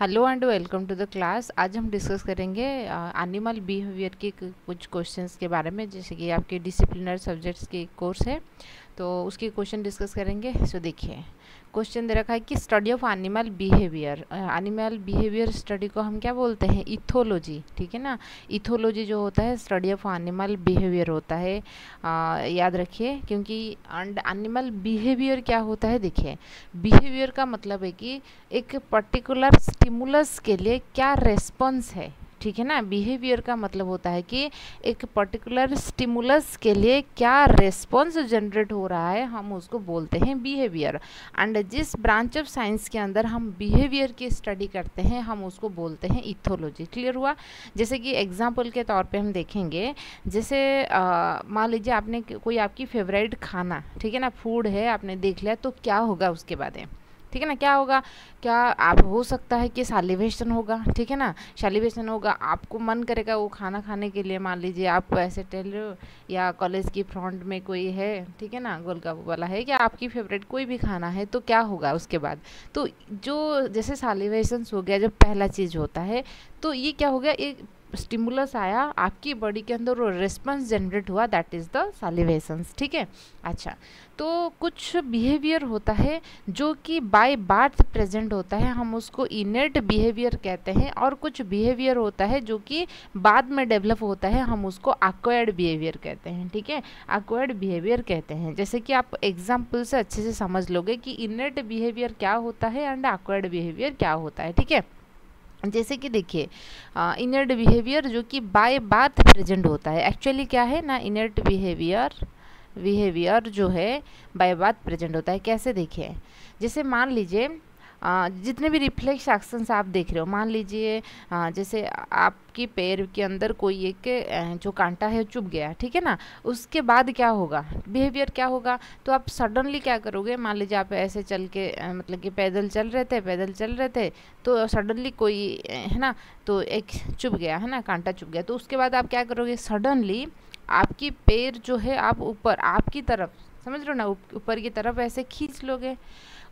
hello and welcome to the class आज हम discuss करेंगे एनिमल बिहेवियर के कुछ क्वेश्चंस के बारे में जैसे कि आपके डिसिप्लिनर सब्जेक्ट्स के कोर्स है तो उसके क्वेश्चन डिस्कस करेंगे सो देखिए क्वेश्चन दे रखा है कि study of animal behaviour animal behaviour study को हम क्या बोलते हैं इथोलॉजी ठीक है ना इथोलॉजी जो होता है स्टडी ऑफ एनिमल बिहेवियर होता है आ, याद रखिए क्योंकि एनिमल बिहेवियर क्या होता है देखिए बिहेवियर का मतलब है कि एक पर्टिकुलर स्टिमुलस के लिए क्या रेस्पॉन्स है ठीक है ना बिहेवियर का मतलब होता है कि एक पर्टिकुलर स्टिमुलस के लिए क्या रेस्पॉन्स जनरेट हो रहा है हम उसको बोलते हैं बिहेवियर एंड जिस ब्रांच ऑफ साइंस के अंदर हम बिहेवियर की स्टडी करते हैं हम उसको बोलते हैं इथोलॉजी क्लियर हुआ जैसे कि एग्जाम्पल के तौर पर हम देखेंगे जैसे मान लीजिए आपने कोई आपकी फेवरेट खाना ठीक है ना फूड है आपने देख लिया तो क्या होगा उसके बाद में ठीक है ना क्या होगा क्या आप हो सकता है कि सालिवेशन होगा ठीक है ना सालिवेशन होगा आपको मन करेगा वो खाना खाने के लिए मान लीजिए आप ऐसे टेल या कॉलेज की फ्रंट में कोई है ठीक है ना गोलगा वाला है या आपकी फेवरेट कोई भी खाना है तो क्या होगा उसके बाद तो जो जैसे सालिवेशन हो गया जब पहला चीज़ होता है तो ये क्या हो गया एक स्टिमुलस आया आपकी बॉडी के अंदर वो रिस्पॉन्स जनरेट हुआ दैट इज़ द सालिवेशंस ठीक है अच्छा तो कुछ बिहेवियर होता है जो कि बाय बार्थ प्रेजेंट होता है हम उसको इनेट बिहेवियर कहते हैं और कुछ बिहेवियर होता है जो कि बाद में डेवलप होता है हम उसको अक्वायर्ड बिहेवियर कहते हैं ठीक है अक्वायर्ड बिहेवियर कहते हैं जैसे कि आप एग्जाम्पल से अच्छे से समझ लोगे कि इनेट बिहेवियर क्या होता है एंड अक्वायर्ड बिहेवियर क्या होता है ठीक है जैसे कि देखिए इनर्ट बिहेवियर जो कि बाय बाथ प्रेजेंट होता है एक्चुअली क्या है ना इनर्ट बिहेवियर बिहेवियर जो है बाय बाथ प्रेजेंट होता है कैसे देखिए जैसे मान लीजिए जितने भी रिफ्लेक्स एक्शंस आप देख रहे हो मान लीजिए जैसे आपके पैर के अंदर कोई एक जो कांटा है चुभ गया ठीक है ना उसके बाद क्या होगा बिहेवियर क्या होगा तो आप सडनली क्या करोगे मान लीजिए आप ऐसे चल के मतलब कि पैदल चल रहे थे पैदल चल रहे थे तो सडनली कोई है ना तो एक चुभ गया है ना कांटा चुप गया तो उसके बाद आप क्या करोगे सडनली आपकी पैर जो है आप ऊपर आपकी तरफ समझ रहे हो ना ऊपर की तरफ ऐसे खींच लोगे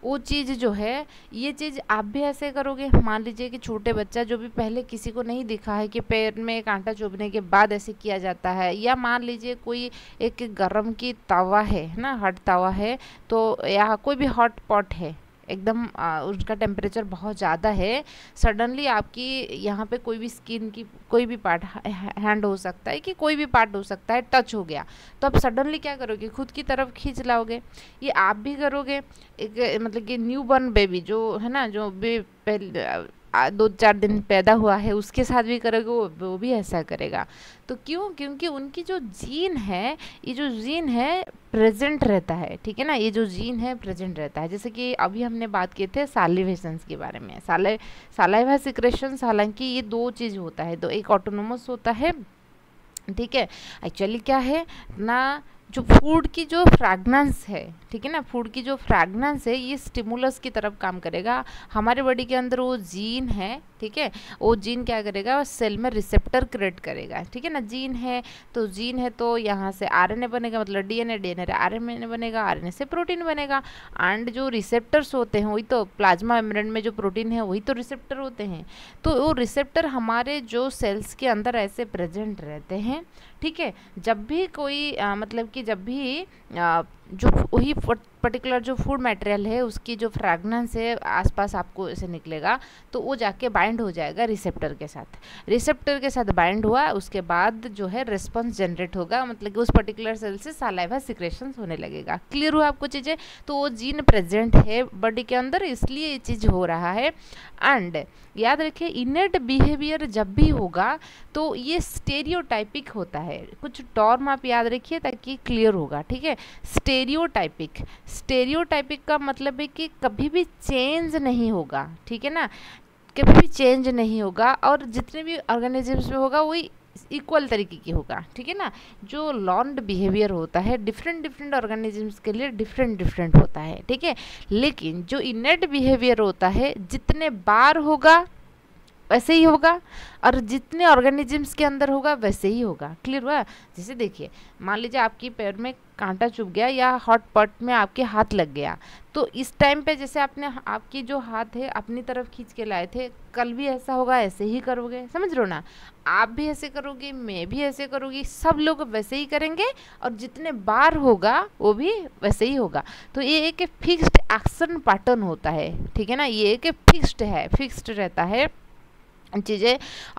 वो चीज़ जो है ये चीज़ आप भी ऐसे करोगे मान लीजिए कि छोटे बच्चा जो भी पहले किसी को नहीं दिखा है कि पैर में एक आटा चुभने के बाद ऐसे किया जाता है या मान लीजिए कोई एक गर्म की तवा है ना हट तवा है तो या कोई भी हॉट पॉट है एकदम उसका टेम्परेचर बहुत ज़्यादा है सडनली आपकी यहाँ पे कोई भी स्किन की कोई भी पार्ट हैंड हो सकता है कि कोई भी पार्ट हो सकता है टच हो गया तो आप सडनली क्या करोगे खुद की तरफ खींच लाओगे ये आप भी करोगे एक मतलब कि न्यू बॉर्न बेबी जो है ना जो भी पहले दो चार दिन पैदा हुआ है उसके साथ भी करोगे वो वो भी ऐसा करेगा तो क्यों क्योंकि उनकी जो जीन है ये जो जीन है प्रेजेंट रहता है ठीक है ना ये जो जीन है प्रेजेंट रहता है जैसे कि अभी हमने बात किए थे सालिवेशंस के बारे में साले सालाइवा सिक्रेशंस हालांकि ये दो चीज़ होता है दो तो एक ऑटोनोमस होता है ठीक है एक्चुअली क्या है ना जो फूड की जो फ्रैगनेंस है ठीक है ना फूड की जो फ्रैगनेंस है ये स्टिमुलस की तरफ काम करेगा हमारे बॉडी के अंदर वो जीन है ठीक है वो जीन क्या करेगा सेल में रिसेप्टर क्रिएट करेगा ठीक है ना जीन है तो जीन है तो यहाँ से आरएनए बनेगा मतलब डीएनए डीएनए आरएनए बनेगा आरएनए से प्रोटीन बनेगा एंड जो रिसेप्टर्स होते हैं वही तो प्लाज्मा एमरन में जो प्रोटीन है वही तो रिसेप्टर होते हैं तो वो रिसेप्टर हमारे जो सेल्स के अंदर ऐसे प्रेजेंट रहते हैं ठीक है जब भी कोई आ, मतलब कि जब भी आ, जो वही पर्टिकुलर जो फूड मटेरियल है उसकी जो फ्रैगनेंस है आसपास आपको इसे निकलेगा तो वो जाके बाइंड हो जाएगा रिसेप्टर के साथ रिसेप्टर के साथ बाइंड हुआ उसके बाद जो है रिस्पॉन्स जनरेट होगा मतलब कि उस पर्टिकुलर सेल से सालाइवा सिक्रेशन होने लगेगा क्लियर हुआ आपको चीज़ें तो वो जीन प्रेजेंट है बॉडी के अंदर इसलिए ये चीज़ हो रहा है एंड याद रखिए इनेट बिहेवियर जब भी होगा तो ये स्टेरियोटाइपिक होता है कुछ टॉर्म आप याद रखिए ताकि क्लियर होगा ठीक है स्टेरियोटाइपिक स्टेरियोटाइपिक का मतलब है कि कभी भी चेंज नहीं होगा ठीक है ना कभी भी चेंज नहीं होगा और जितने भी ऑर्गेनिजम्स में होगा वही इक्वल तरीके की होगा ठीक है ना जो लॉन्ड बिहेवियर होता है डिफरेंट डिफरेंट ऑर्गेनिजम्स के लिए डिफरेंट डिफरेंट होता है ठीक है लेकिन जो इनेट बिहेवियर होता है जितने बार होगा वैसे ही होगा और जितने ऑर्गेनिजम्स के अंदर होगा वैसे ही होगा क्लियर हुआ जैसे देखिए मान लीजिए आपकी पैर में कांटा चुभ गया या हॉट पॉट में आपके हाथ लग गया तो इस टाइम पे जैसे आपने आपकी जो हाथ है अपनी तरफ खींच के लाए थे कल भी ऐसा होगा ऐसे ही करोगे समझ रहे हो ना आप भी ऐसे करोगे मैं भी ऐसे करूँगी सब लोग वैसे ही करेंगे और जितने बार होगा वो भी वैसे ही होगा तो ये एक फिक्स्ड एक्शन पैटर्न होता है ठीक है ना ये एक फिक्स्ड है फिक्स्ड रहता है चीज़ें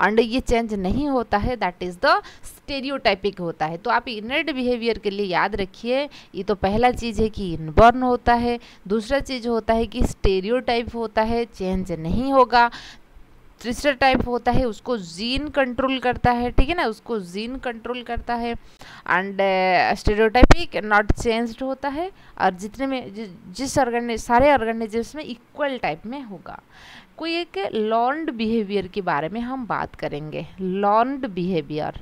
एंड ये चेंज नहीं होता है दैट इज़ द स्टेरियोटाइपिक होता है तो आप इनर्ड बिहेवियर के लिए याद रखिए ये तो पहला चीज़ है कि इनबर्न होता है दूसरा चीज़ होता है कि स्टेरियोटाइप होता है चेंज नहीं होगा तीसरा टाइप होता है उसको जीन कंट्रोल करता है ठीक है ना उसको जीन कंट्रोल करता है एंड स्टेरियोटाइपिक नॉट चेंज्ड होता है और जितने में जिस ऑर्गेनाइज सारे ऑर्गेनाइजेशन में इक्वल टाइप में होगा कोई एक लॉन्ड बिहेवियर के बारे में हम बात करेंगे लॉन्ड बिहेवियर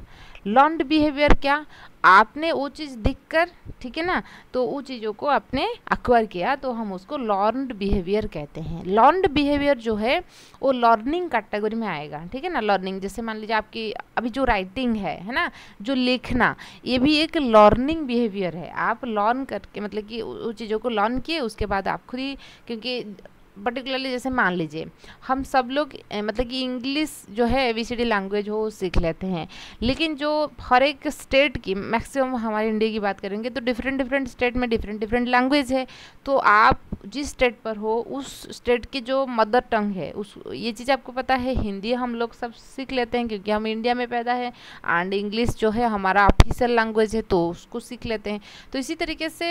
लॉन्ड बिहेवियर क्या आपने वो चीज़ दिख कर ठीक है ना तो वो चीज़ों को आपने अक्वायर किया तो हम उसको लॉन्ड बिहेवियर कहते हैं लॉन्ड बिहेवियर जो है वो लर्निंग कैटेगरी में आएगा ठीक है ना लर्निंग जैसे मान लीजिए आपकी अभी जो राइटिंग है है ना जो लिखना ये भी एक लर्निंग बिहेवियर है आप लर्न करके मतलब कि वो चीज़ों को लर्न किए उसके बाद आप खुद ही क्योंकि पर्टिकुलरली जैसे मान लीजिए हम सब लोग मतलब कि इंग्लिश जो है सी डी लैंग्वेज हो सीख लेते हैं लेकिन जो हर एक स्टेट की मैक्सिमम हमारे इंडिया की बात करेंगे तो डिफरेंट डिफरेंट स्टेट में डिफरेंट डिफरेंट लैंग्वेज है तो आप जिस स्टेट पर हो उस स्टेट की जो मदर टंग है उस ये चीज़ आपको पता है हिंदी हम लोग सब सीख लेते हैं क्योंकि हम इंडिया में पैदा है एंड इंग्लिश जो है हमारा ऑफिशियल लैंग्वेज है तो उसको सीख लेते हैं तो इसी तरीके से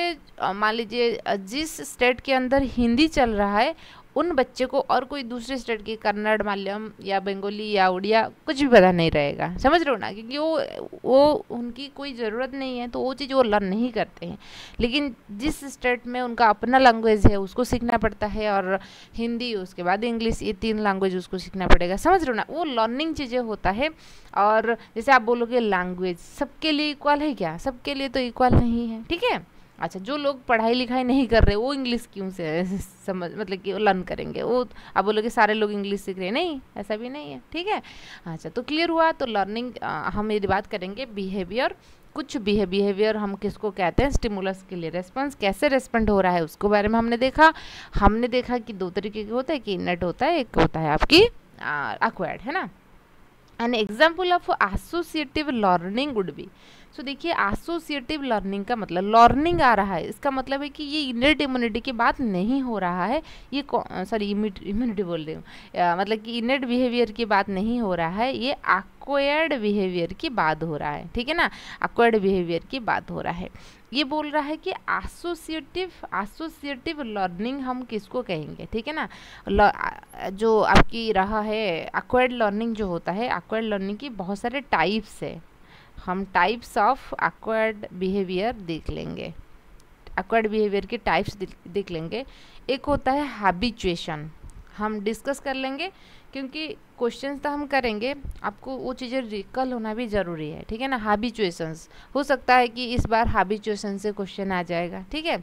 मान लीजिए जिस स्टेट के अंदर हिंदी चल रहा है उन बच्चे को और कोई दूसरे स्टेट की कन्नड़ मालयम या बंगाली या उड़िया कुछ भी पता नहीं रहेगा समझ रहे हो ना क्योंकि वो वो उनकी कोई ज़रूरत नहीं है तो वो चीज़ वो लर्न नहीं करते हैं लेकिन जिस स्टेट में उनका अपना लैंग्वेज है उसको सीखना पड़ता है और हिंदी उसके बाद इंग्लिश ये तीन लैंग्वेज उसको सीखना पड़ेगा समझ रहे हो ना वो लर्निंग चीज़ें होता है और जैसे आप बोलोगे लैंग्वेज सबके लिए इक्वल है क्या सबके लिए तो इक्वल नहीं है ठीक है अच्छा जो लोग पढ़ाई लिखाई नहीं कर रहे वो इंग्लिश क्यों से समझ मतलब कि लर्न करेंगे वो आप बोलोगे सारे लोग इंग्लिश सीख रहे हैं नहीं ऐसा भी नहीं है ठीक है अच्छा तो क्लियर हुआ तो लर्निंग हम यदि बात करेंगे बिहेवियर कुछ भी है बिहेवियर हम किसको कहते हैं स्टिमुलस के लिए रेस्पॉन्स कैसे रेस्पॉन्ड हो रहा है उसको बारे में हमने देखा हमने देखा कि दो तरीके के होते हैं कि इनट होता है एक होता है आपकी अक्वायर्ड है ना an example of associative learning would be so देखिए एसोसिएटिव लर्निंग का मतलब लर्निंग आ रहा है इसका मतलब है कि ये इनर्ड इम्यूनिटी की बात नहीं हो रहा है ये सॉरी इम्यूनिटी बोल रही हूँ मतलब कि इनर्ड बिहेवियर की बात नहीं हो रहा है ये अक्वायर्ड बिहेवियर की बात हो रहा है ठीक है ना अक्वायर्ड बिहेवियर की बात हो रहा है ये बोल रहा है कि एसोसिएटिव एसोसिएटिव लर्निंग हम किसको कहेंगे ठीक है ना जो आपकी रहा है अक्वायर्ड लर्निंग जो होता है अक्वायर्ड लर्निंग की बहुत सारे टाइप्स है हम टाइप्स ऑफ एक्वर्ड बिहेवियर देख लेंगे एक्वर्ड बिहेवियर के टाइप्स देख लेंगे एक होता है हैबिचुएशन हम डिस्कस कर लेंगे क्योंकि क्वेश्चंस तो हम करेंगे आपको वो चीज़ें रिकल होना भी ज़रूरी है ठीक है ना हैबिचुएशंस हो सकता है कि इस बार हैबिचुएशन से क्वेश्चन आ जाएगा ठीक है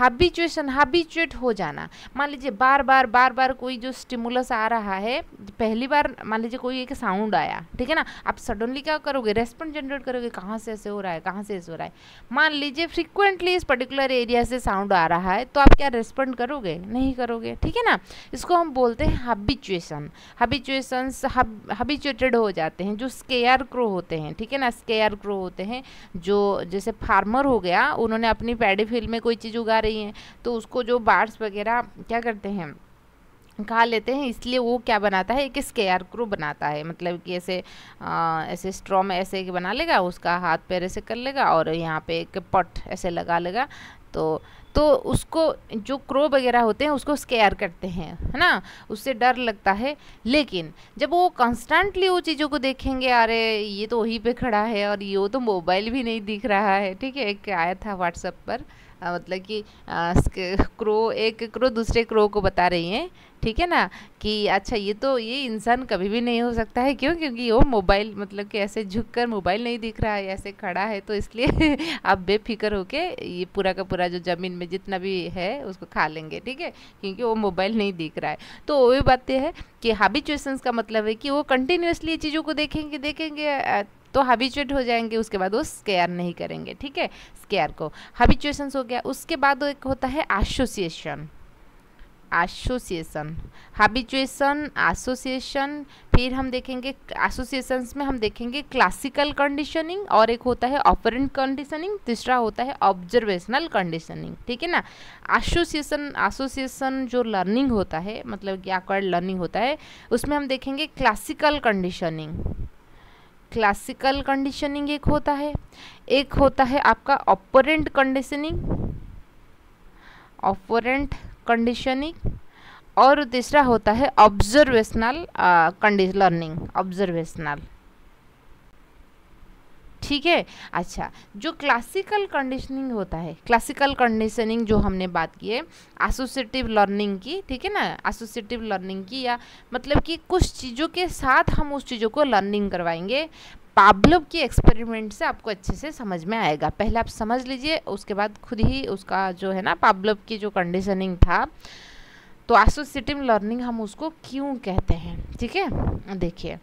हैबिचुएशन हैबिचुएट हो जाना मान लीजिए बार बार बार बार कोई जो स्टिमुलस आ रहा है पहली बार मान लीजिए कोई एक साउंड आया ठीक है ना आप सडनली क्या करोगे रेस्पॉन्स जनरेट करोगे कहाँ से ऐसे हो रहा है कहाँ से ऐसे हो रहा है मान लीजिए फ्रिक्वेंटली इस पर्टिकुलर एरिया से साउंड आ रहा है तो आप क्या रेस्पॉन्ड करोगे नहीं करोगे ठीक है ना इसको हम बोलते हैं हाबीचुएसन हैबिचुएशन पर्सनस हब हबिचुएटेड हो जाते हैं जो स्केयर क्रो होते हैं ठीक है ना स्केयर क्रो होते हैं जो जैसे फार्मर हो गया उन्होंने अपनी पैडी फील्ड में कोई चीज़ उगा रही है तो उसको जो बार्ड्स वगैरह क्या करते हैं खा लेते हैं इसलिए वो क्या बनाता है एक स्केयर क्रो बनाता है मतलब कि ऐसे आ, ऐसे स्ट्रॉ में ऐसे बना लेगा उसका हाथ पैर ऐसे कर लेगा और यहाँ पे एक पट ऐसे लगा लेगा तो तो उसको जो क्रो वगैरह होते हैं उसको स्केयर करते हैं है ना उससे डर लगता है लेकिन जब वो कॉन्स्टेंटली वो चीज़ों को देखेंगे अरे ये तो वहीं पे खड़ा है और ये वो तो मोबाइल भी नहीं दिख रहा है ठीक है एक आया था व्हाट्सअप पर मतलब कि क्रो एक क्रो दूसरे क्रो को बता रही हैं ठीक है ना कि अच्छा ये तो ये इंसान कभी भी नहीं हो सकता है क्यों क्योंकि वो मोबाइल मतलब कि ऐसे झुक कर मोबाइल नहीं दिख रहा है ऐसे खड़ा है तो इसलिए आप बेफिक्र होके ये पूरा का पूरा जो ज़मीन में जितना भी है उसको खा लेंगे ठीक है क्योंकि वो मोबाइल नहीं दिख रहा है तो वही बात है कि हैबिचुएसन्स का मतलब है कि वो कंटिन्यूसली चीज़ों को देखेंगे देखेंगे तो हैबिचुएट हो जाएंगे उसके बाद वो स्केयर नहीं करेंगे ठीक है स्केयर को हैबिचुएशन हो गया उसके बाद एक होता है एसोसिएशन एसोसिएशन हैबिचुएसन एसोसिएशन फिर हम देखेंगे एसोसिएशंस में हम देखेंगे क्लासिकल कंडीशनिंग और एक होता है ऑपरेंट कंडीशनिंग तीसरा होता है ऑब्जर्वेशनल कंडीशनिंग ठीक है ना एसोसिएशन एसोसिएशन जो लर्निंग होता है मतलब कि कर्ड लर्निंग होता है उसमें हम देखेंगे क्लासिकल कंडीशनिंग क्लासिकल कंडीशनिंग एक होता है एक होता है आपका ऑपरेंट कंडीशनिंग ऑपरेंट कंडीशनिंग और तीसरा होता है ऑब्जर्वेशनल कंडी लर्निंग ऑब्जर्वेशनल ठीक है अच्छा जो क्लासिकल कंडीशनिंग होता है क्लासिकल कंडीशनिंग जो हमने बात की है एसोसिएटिव लर्निंग की ठीक है ना एसोसिएटिव लर्निंग की या मतलब कि कुछ चीज़ों के साथ हम उस चीज़ों को लर्निंग करवाएंगे पाब्लब के एक्सपेरिमेंट से आपको अच्छे से समझ में आएगा पहले आप समझ लीजिए उसके बाद खुद ही उसका जो है ना पाब्लब की जो कंडीशनिंग था तो एसोसिएटिव लर्निंग हम उसको क्यों कहते हैं ठीक है देखिए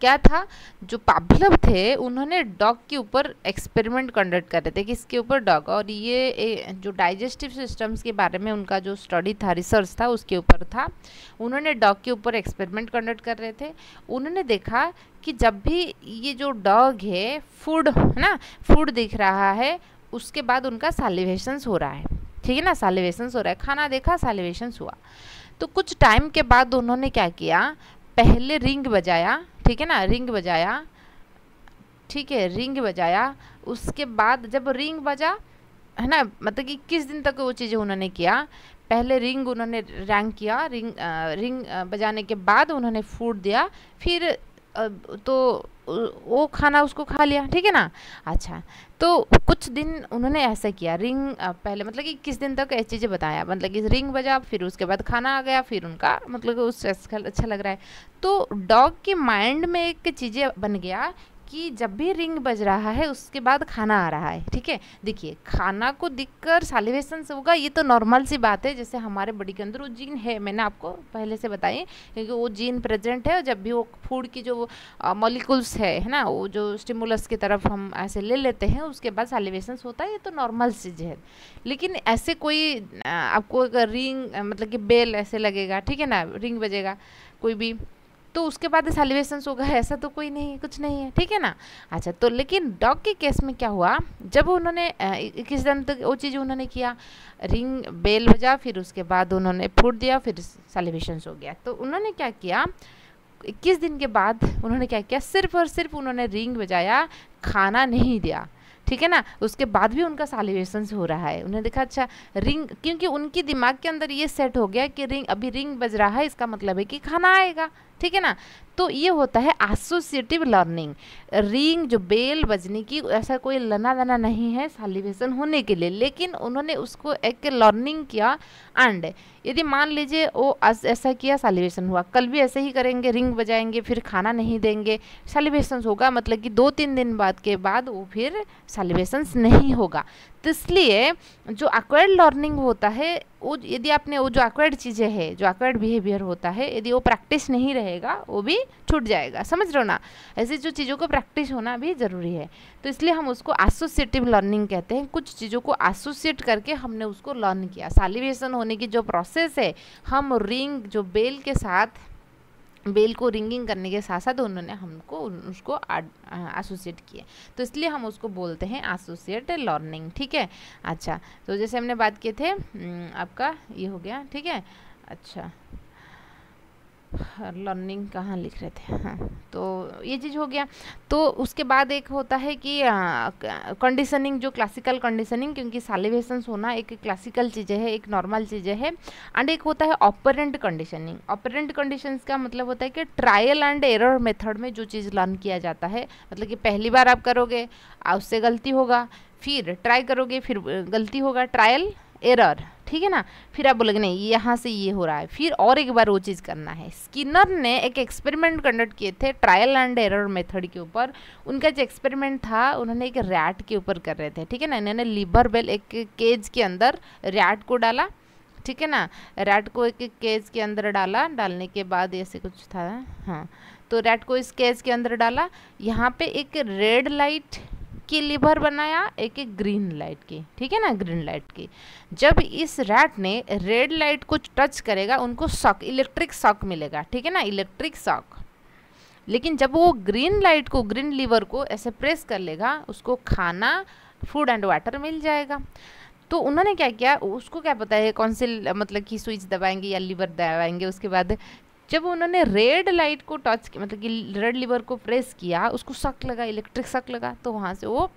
क्या था जो पाभलव थे उन्होंने डॉग के ऊपर एक्सपेरिमेंट कंडक्ट कर रहे थे किसके ऊपर डॉग और ये ए, जो डाइजेस्टिव सिस्टम्स के बारे में उनका जो स्टडी था रिसर्च था उसके ऊपर था उन्होंने डॉग के ऊपर एक्सपेरिमेंट कंडक्ट कर रहे थे उन्होंने देखा कि जब भी ये जो डॉग है फूड है ना फूड दिख रहा है उसके बाद उनका सैलिवेशंस हो रहा है ठीक है ना सैलिवेशंस हो रहा है खाना देखा सैलिवेशंस हुआ तो कुछ टाइम के बाद उन्होंने क्या किया पहले रिंग बजाया ठीक है ना रिंग बजाया ठीक है रिंग बजाया उसके बाद जब रिंग बजा है ना मतलब कि किस दिन तक वो चीज़ें उन्होंने किया पहले रिंग उन्होंने रैंक किया रिंग आ, रिंग बजाने के बाद उन्होंने फूड दिया फिर आ, तो वो खाना उसको खा लिया ठीक है ना अच्छा तो कुछ दिन उन्होंने ऐसा किया रिंग पहले मतलब कि किस दिन तक ऐसी चीज़ें बताया मतलब कि रिंग बजा फिर उसके बाद खाना आ गया फिर उनका मतलब कि उससे अच्छा लग रहा है तो डॉग के माइंड में एक चीज़ें बन गया कि जब भी रिंग बज रहा है उसके बाद खाना आ रहा है ठीक है देखिए खाना को दिख कर सालिवेशन से होगा ये तो नॉर्मल सी बात है जैसे हमारे बॉडी के अंदर वो जीन है मैंने आपको पहले से बताई क्योंकि वो जीन प्रेजेंट है और जब भी वो फूड की जो मॉलिकुल्स है है ना वो जो स्टिमुलस की तरफ हम ऐसे ले लेते हैं उसके बाद सालिवेशन होता है ये तो नॉर्मल चीज़ है लेकिन ऐसे कोई आपको रिंग मतलब कि बेल ऐसे लगेगा ठीक है ना रिंग बजेगा कोई भी तो उसके बाद सेलिब्रेशन होगा ऐसा तो कोई नहीं कुछ नहीं है ठीक है ना अच्छा तो लेकिन डॉग के केस में क्या हुआ जब उन्होंने इक्कीस दिन तक वो चीज़ उन्होंने किया रिंग बेल बजा फिर उसके बाद उन्होंने फूट दिया फिर सेलिब्रेशन हो गया तो उन्होंने क्या किया इक्कीस दिन के बाद उन्होंने क्या किया सिर्फ और सिर्फ उन्होंने रिंग बजाया खाना नहीं दिया ठीक है ना उसके बाद भी उनका सेलिब्रेशन हो रहा है उन्हें देखा अच्छा रिंग क्योंकि उनके दिमाग के अंदर ये सेट हो गया कि रिंग अभी रिंग बज रहा है इसका मतलब है कि खाना आएगा ठीक है ना तो ये होता है एसोसिएटिव लर्निंग रिंग जो बेल बजने की ऐसा कोई लना दना नहीं है सालिवेशन होने के लिए लेकिन उन्होंने उसको एक लर्निंग किया एंड यदि मान लीजिए वो ऐसा किया सालिवेशन हुआ कल भी ऐसे ही करेंगे रिंग बजाएंगे फिर खाना नहीं देंगे सालिवेशन होगा मतलब कि दो तीन दिन बाद के बाद वो फिर सालिवेशन नहीं होगा तो इसलिए जो एक्वायर्ड लर्निंग होता है वो यदि आपने वो जो एक्वायर्ड चीज़ें है जो एक्वायर्ड बिहेवियर होता है यदि वो प्रैक्टिस नहीं रहेगा वो भी छूट जाएगा समझ रहे हो ना ऐसे जो चीज़ों को प्रैक्टिस होना भी ज़रूरी है तो इसलिए हम उसको एसोसिएटिव लर्निंग कहते हैं कुछ चीज़ों को एसोसिएट करके हमने उसको लर्न किया सालिवेशन होने की जो प्रोसेस है हम रिंग जो बेल के साथ बेल को रिंगिंग करने के साथ साथ उन्होंने हमको उसको एसोसिएट किया तो इसलिए हम उसको बोलते हैं एसोसिएट लर्निंग ठीक है अच्छा तो जैसे हमने बात किए थे आपका ये हो गया ठीक है अच्छा लर्निंग कहाँ लिख रहे थे हाँ तो ये चीज़ हो गया तो उसके बाद एक होता है कि कंडीशनिंग जो क्लासिकल कंडीशनिंग क्योंकि सालिवेशन होना एक क्लासिकल चीज़ें है एक नॉर्मल चीज़ें है एंड एक होता है ऑपरेंट कंडीशनिंग ऑपरेंट कंडीशन का मतलब होता है कि ट्रायल एंड एरर मेथड में जो चीज़ लर्न किया जाता है मतलब कि पहली बार आप करोगे उससे गलती होगा फिर ट्राई करोगे फिर गलती होगा ट्रायल एरर ठीक है ना फिर आप बोलेंगे नहीं यहाँ से ये हो रहा है फिर और एक बार वो चीज़ करना है स्किनर ने एक एक्सपेरिमेंट कंडक्ट किए थे ट्रायल एंड एरर मेथड के ऊपर उनका जो एक्सपेरिमेंट था उन्होंने एक रैट के ऊपर कर रहे थे ठीक है ना इन्होंने लिबर बेल एक केज के अंदर रैट को डाला ठीक है ना रैट को एक केज के अंदर डाला डालने के बाद ऐसे कुछ था हाँ तो रैट को इस केज के अंदर डाला यहाँ पे एक रेड लाइट की लिवर बनाया एक एक ग्रीन लाइट की ठीक है ना ग्रीन लाइट की जब इस रैट ने रेड लाइट को टच करेगा उनको शॉक इलेक्ट्रिक शॉक मिलेगा ठीक है ना इलेक्ट्रिक शॉक लेकिन जब वो ग्रीन लाइट को ग्रीन लीवर को ऐसे प्रेस कर लेगा उसको खाना फूड एंड वाटर मिल जाएगा तो उन्होंने क्या किया उसको क्या पता है कौन से मतलब कि स्विच दबाएंगे या लीवर दबाएंगे उसके बाद जब उन्होंने रेड लाइट को टच मतलब कि रेड लीवर को प्रेस किया उसको शक लगा इलेक्ट्रिक शक लगा तो वहाँ से वो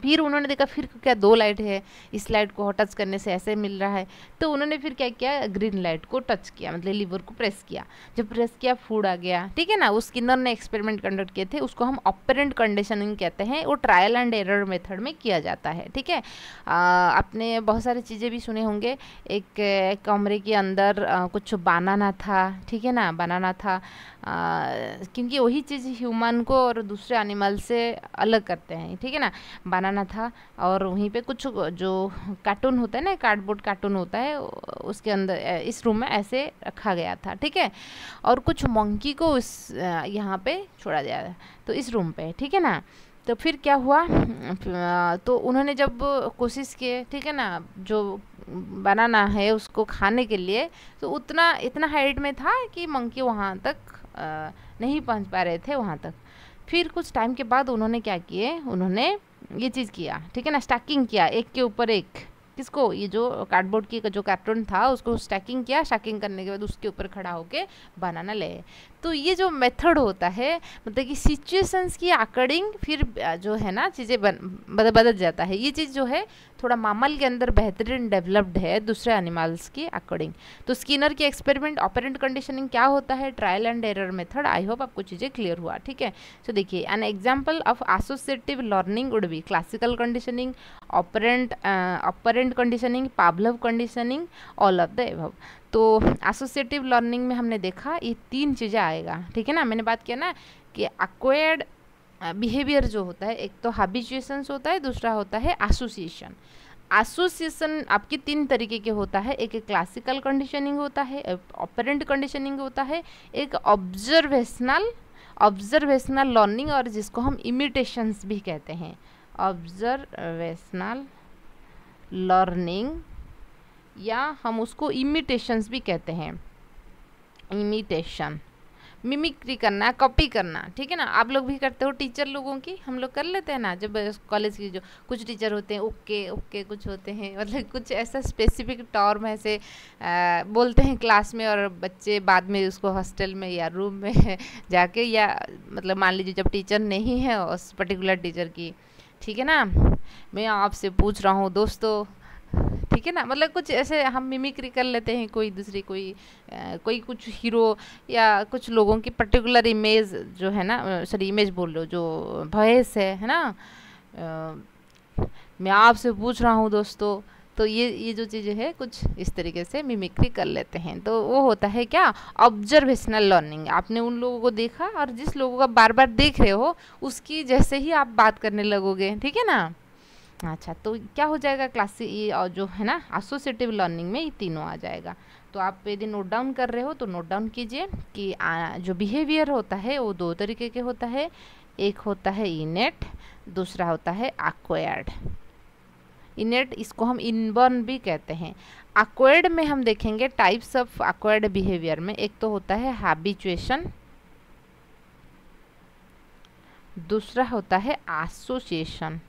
फिर उन्होंने देखा फिर क्या दो लाइट है इस लाइट को टच करने से ऐसे मिल रहा है तो उन्होंने फिर क्या किया ग्रीन लाइट को टच किया मतलब लीवर को प्रेस किया जब प्रेस किया फूड आ गया ठीक है ना उस किन्नर ने एक्सपेरिमेंट कंडक्ट किए थे उसको हम ऑपरेंट कंडीशनिंग कहते हैं वो ट्रायल एंड एरर मेथड में किया जाता है ठीक है आपने बहुत सारी चीज़ें भी सुने होंगे एक कमरे के अंदर कुछ बनाना था ठीक है ना बनाना था क्योंकि वही चीज़ ह्यूमन को और दूसरे एनिमल से अलग करते हैं ठीक है ना बनाना था और वहीं पे कुछ जो कार्टून होता है ना कार्डबोर्ड कार्टून होता है उसके अंदर इस रूम में ऐसे रखा गया था ठीक है और कुछ मंकी को उस यहाँ पे छोड़ा गया तो इस रूम पे ठीक है ना तो फिर क्या हुआ तो उन्होंने जब कोशिश किए ठीक है ना जो बनाना है उसको खाने के लिए तो उतना इतना हाइट में था कि मंकी वहाँ तक नहीं पहुंच पा रहे थे वहाँ तक फिर कुछ टाइम के बाद उन्होंने क्या किए उन्होंने ये चीज़ किया ठीक है ना स्टैकिंग किया एक के ऊपर एक किसको ये जो कार्डबोर्ड की जो कार्टून था उसको स्टैकिंग किया स्टैकिंग करने के बाद उसके ऊपर खड़ा होके बनाना ले तो ये जो मेथड होता है मतलब कि सिचुएशंस की अकॉर्डिंग फिर जो है ना चीज़ें बन बदल बदल जाता है ये चीज़ जो है थोड़ा मामल के अंदर बेहतरीन डेवलप्ड है दूसरे एनिमल्स के अकॉर्डिंग तो स्किनर के एक्सपेरिमेंट ऑपरेंट कंडीशनिंग क्या होता है trial and error method I hope आपको चीज़ें क्लियर हुआ ठीक है तो देखिए an example of associative learning would be classical conditioning operant operant conditioning Pavlov conditioning all of the above तो एसोसिएटिव लर्निंग में हमने देखा ये तीन चीज़ें आएगा ठीक है ना मैंने बात किया ना कि एक्वायर्ड बिहेवियर जो होता है एक तो हैबिचुएशंस होता है दूसरा होता है एसोसिएशन एसोसिएशन आपके तीन तरीके के होता है एक क्लासिकल कंडीशनिंग होता है ऑपरेंट कंडीशनिंग होता है एक ऑब्जर्वेशनल ऑब्जर्वेशनल लर्निंग और जिसको हम इमिटेशंस भी कहते हैं ऑब्जर्वेशनल लर्निंग या हम उसको इमिटेशंस भी कहते हैं इमिटेशन मिमिक्री करना कॉपी करना ठीक है ना आप लोग भी करते हो टीचर लोगों की हम लोग कर लेते हैं ना जब कॉलेज की जो कुछ टीचर होते हैं ओके ओके कुछ होते हैं मतलब कुछ ऐसा स्पेसिफिक टर्म ऐसे आ, बोलते हैं क्लास में और बच्चे बाद में उसको हॉस्टल में या रूम में जाके या मतलब मान लीजिए जब टीचर नहीं है उस पर्टिकुलर टीचर की ठीक है ना मैं आपसे पूछ रहा हूँ दोस्तों ठीक है ना मतलब कुछ ऐसे हम मिमिक्री कर लेते हैं कोई दूसरी कोई आ, कोई कुछ हीरो या कुछ लोगों की पर्टिकुलर इमेज जो है ना सॉरी इमेज बोल लो जो भयस है है ना आ, मैं आपसे पूछ रहा हूँ दोस्तों तो ये ये जो चीज़ें है कुछ इस तरीके से मिमिक्री कर लेते हैं तो वो होता है क्या ऑब्जर्वेशनल लर्निंग आपने उन लोगों को देखा और जिस लोगों का बार बार देख रहे हो उसकी जैसे ही आप बात करने लगोगे ठीक है ना अच्छा तो क्या हो जाएगा क्लासी e और जो है ना एसोसिएटिव लर्निंग में ये तीनों आ जाएगा तो आप यदि नोट डाउन कर रहे हो तो नोट डाउन कीजिए कि आ, जो बिहेवियर होता है वो दो तरीके के होता है एक होता है इनेट दूसरा होता है एक्वायर्ड इनेट इसको हम इनबर्न भी कहते हैं एक्वायर्ड में हम देखेंगे टाइप्स ऑफ एक्वायर्ड बिहेवियर में एक तो होता है हैबिचुएशन दूसरा होता है एसोसिएशन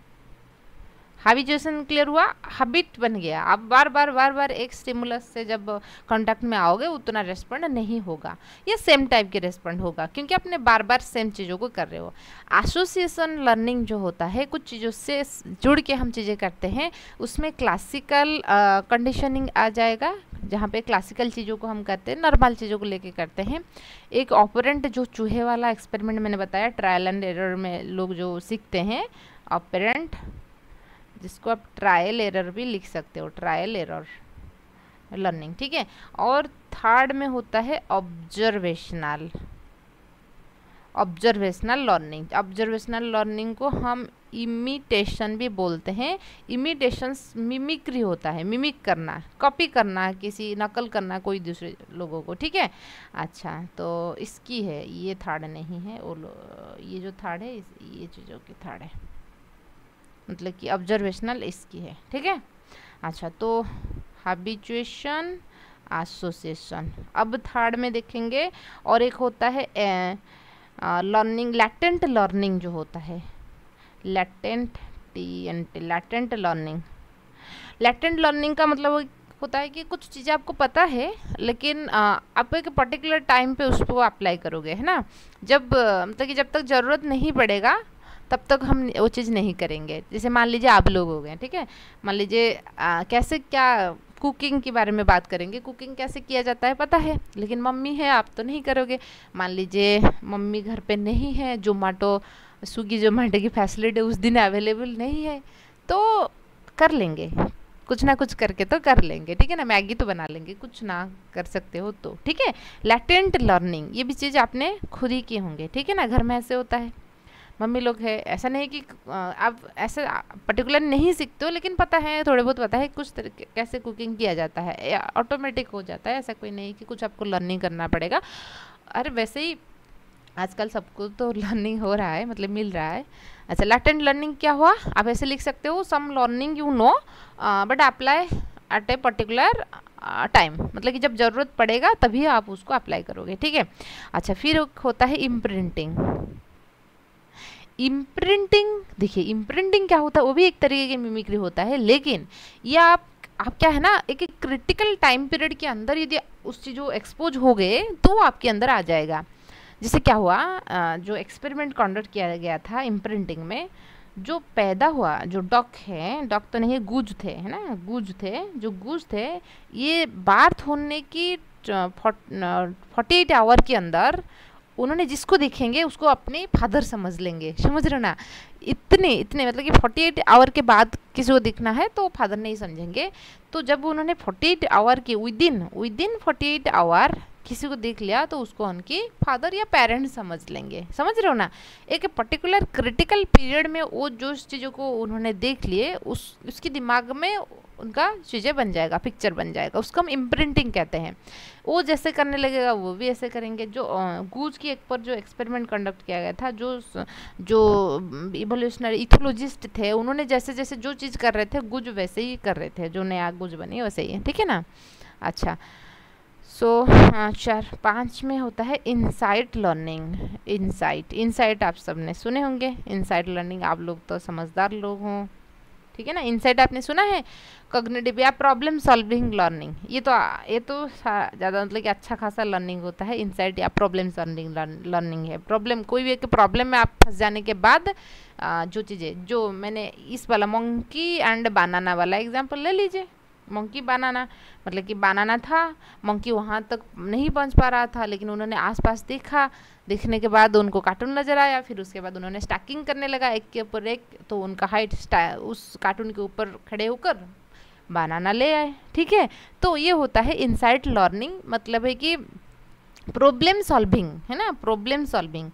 हैबिजेशन क्लियर हुआ हैबिट बन गया आप बार बार बार बार एक स्टिमुलस से जब कॉन्टैक्ट में आओगे उतना रेस्पॉन्ड नहीं होगा ये सेम टाइप के रेस्पॉन्ड होगा क्योंकि आपने बार बार सेम चीज़ों को कर रहे हो एसोसिएशन लर्निंग जो होता है कुछ चीज़ों से जुड़ के हम चीज़ें करते हैं उसमें क्लासिकल कंडीशनिंग आ जाएगा जहाँ पे क्लासिकल चीज़ों को हम करते हैं नॉर्मल चीज़ों को लेके करते हैं एक ऑपरेंट जो चूहे वाला एक्सपेरिमेंट मैंने बताया ट्रायल एंड एरर में लोग जो सीखते हैं ऑपरेंट जिसको आप ट्रायल एरर भी लिख सकते हो ट्रायल एरर लर्निंग ठीक है और थर्ड में होता है observational observational learning observational learning को हम इमिटेशन भी बोलते हैं इमिटेशन मिमिक्री होता है मिमिक करना कॉपी करना किसी नकल करना कोई दूसरे लोगों को ठीक है अच्छा तो इसकी है ये थर्ड नहीं है वो ये जो थर्ड है ये चीज़ों की थर्ड है मतलब कि ऑब्जर्वेशनल इसकी है ठीक है अच्छा तो हैबिचुएशन एसोसिएशन अब थर्ड में देखेंगे और एक होता है लर्निंग लैटेंट लर्निंग जो होता है latent T N T latent learning latent learning का मतलब होता है कि कुछ चीज़ें आपको पता है लेकिन आप एक पर्टिकुलर टाइम पे उसको अप्लाई करोगे है ना जब मतलब कि जब तक ज़रूरत नहीं पड़ेगा तब तक हम वो चीज़ नहीं करेंगे जैसे मान लीजिए आप लोग हो गए ठीक है मान लीजिए कैसे क्या कुकिंग के बारे में बात करेंगे कुकिंग कैसे किया जाता है पता है लेकिन मम्मी है आप तो नहीं करोगे मान लीजिए मम्मी घर पे नहीं है जोमाटो स्विगी जोमाटो की फैसिलिटी उस दिन अवेलेबल नहीं है तो कर लेंगे कुछ ना कुछ करके तो कर लेंगे ठीक है ना मैगी तो बना लेंगे कुछ ना कर सकते हो तो ठीक है लैटेंट लर्निंग ये भी चीज़ आपने खुद ही किए होंगे ठीक है ना घर में ऐसे होता है मम्मी लोग है ऐसा नहीं कि आप ऐसे पर्टिकुलर नहीं सीखते हो लेकिन पता है थोड़े बहुत पता है कुछ तरीके कैसे कुकिंग किया जाता है ऑटोमेटिक हो जाता है ऐसा कोई नहीं कि कुछ आपको लर्निंग करना पड़ेगा अरे वैसे ही आजकल सबको तो लर्निंग हो रहा है मतलब मिल रहा है अच्छा लैटेंट लर्निंग क्या हुआ आप ऐसे लिख सकते हो some learning you know but apply at a particular time मतलब कि जब ज़रूरत पड़ेगा तभी आप उसको अप्लाई करोगे ठीक है अच्छा फिर होता है इम्प्रिंटिंग इम्प्रिंटिंग देखिए इम्प्रिंटिंग क्या होता है वो भी एक तरीके की मिमिक्री होता है लेकिन ये आप आप क्या है ना एक क्रिटिकल टाइम पीरियड के अंदर यदि उस चीज़ को एक्सपोज हो गए तो आपके अंदर आ जाएगा जैसे क्या हुआ जो एक्सपेरिमेंट कंडक्ट किया गया था इम्प्रिंटिंग में जो पैदा हुआ जो डॉक है डॉक तो नहीं गुज थे है ना गुज थे जो गुज थे ये बार्थ होने की फोर्टी एट आवर के अंदर उन्होंने जिसको देखेंगे उसको अपने फादर समझ लेंगे समझ रहे ना इतने इतने मतलब कि 48 आवर के बाद किसी को दिखना है तो फादर नहीं समझेंगे तो जब उन्होंने 48 आवर के within within forty hour किसी को देख लिया तो उसको उनकी फादर या पेरेंट्स समझ लेंगे समझ रहे हो ना एक पर्टिकुलर क्रिटिकल पीरियड में वो जो चीज़ों को उन्होंने देख लिए उस उसके दिमाग में उनका चीज़ें बन जाएगा पिक्चर बन जाएगा उसको हम इम्प्रिंटिंग कहते हैं वो जैसे करने लगेगा वो भी ऐसे करेंगे जो गूज की एक पर जो एक्सपेरिमेंट कंडक्ट किया गया था जो जो इवोल्यूशनरी इथोलॉजिस्ट थे उन्होंने जैसे जैसे जो चीज़ कर रहे थे गुज वैसे ही कर रहे थे जो नया गुज बनी वैसे ही ठीक है ना अच्छा सो so, चार पाँच में होता है इनसाइट लर्निंग इनसाइट इनसाइट आप सबने सुने होंगे इनसाइट लर्निंग आप लोग तो समझदार लोग हों ठीक है ना इनसाइट आपने सुना है कॉग्नेटिव या प्रॉब्लम सॉल्विंग लर्निंग ये तो ये तो ज़्यादा मतलब कि अच्छा खासा लर्निंग होता है इनसाइट या प्रॉब्लम सॉल्विंग लर्निंग है प्रॉब्लम कोई भी एक प्रॉब्लम में आप फंस जाने के बाद जो चीज़ें जो मैंने इस वाला मंकी एंड बनाना वाला एग्जाम्पल ले लीजिए मंकी बनाना मतलब कि बनाना था मंकी वहाँ तक नहीं पहुँच पा रहा था लेकिन उन्होंने आसपास देखा देखने के बाद उनको कार्टून नज़र आया फिर उसके बाद उन्होंने स्टैकिंग करने लगा एक के ऊपर एक तो उनका हाइट उस कार्टून के ऊपर खड़े होकर बनाना ले आए ठीक है तो ये होता है इनसाइट लर्निंग मतलब है कि प्रॉब्लम सॉल्विंग है ना प्रॉब्लम सॉल्विंग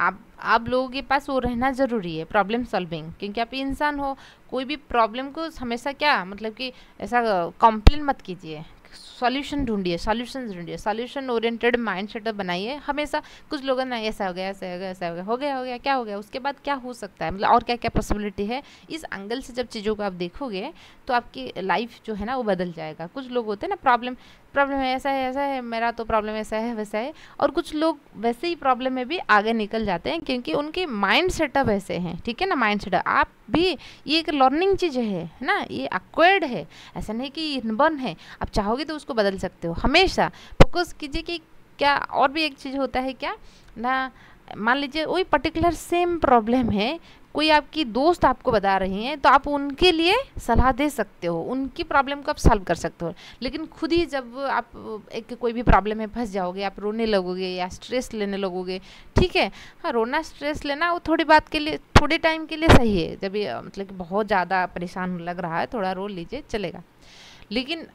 आप आप लोगों के पास वो रहना ज़रूरी है प्रॉब्लम सॉल्विंग क्योंकि आप इंसान हो कोई भी प्रॉब्लम को हमेशा क्या मतलब कि ऐसा कंप्लेन मत कीजिए सॉल्यूशन ढूंढिए सॉल्यूशन ढूंढिए सॉल्यूशन ओरिएंटेड माइंड सेट बनाइए हमेशा कुछ लोगों ने ऐसा हो गया ऐसा हो गया ऐसा हो गया हो गया हो गया क्या हो गया उसके बाद क्या हो सकता है मतलब और क्या क्या पॉसिबिलिटी है इस एंगल से जब चीज़ों को आप देखोगे तो आपकी लाइफ जो है ना वो बदल जाएगा कुछ लोग होते हैं ना प्रॉब्लम प्रॉब्लम है ऐसा है ऐसा है मेरा तो प्रॉब्लम ऐसा है वैसा है और कुछ लोग वैसे ही प्रॉब्लम में भी आगे निकल जाते हैं क्योंकि उनके माइंड सेटअप ऐसे हैं ठीक है ना माइंड सेटअप आप भी ये एक लर्निंग चीज़ है ना ये अक्वर्ड है ऐसा नहीं कि इनबर्न है आप चाहोगे तो उसको बदल सकते हो हमेशा फोकस कीजिए कि क्या और भी एक चीज़ होता है क्या ना मान लीजिए वही पर्टिकुलर सेम प्रॉब्लम है कोई आपकी दोस्त आपको बता रहे हैं तो आप उनके लिए सलाह दे सकते हो उनकी प्रॉब्लम को आप सॉल्व कर सकते हो लेकिन खुद ही जब आप एक कोई भी प्रॉब्लम में फंस जाओगे आप रोने लगोगे या स्ट्रेस लेने लगोगे ठीक है हाँ रोना स्ट्रेस लेना वो थोड़ी बात के लिए थोड़े टाइम के लिए सही है जब ये मतलब कि बहुत ज़्यादा परेशान लग रहा है थोड़ा रो लीजिए चलेगा लेकिन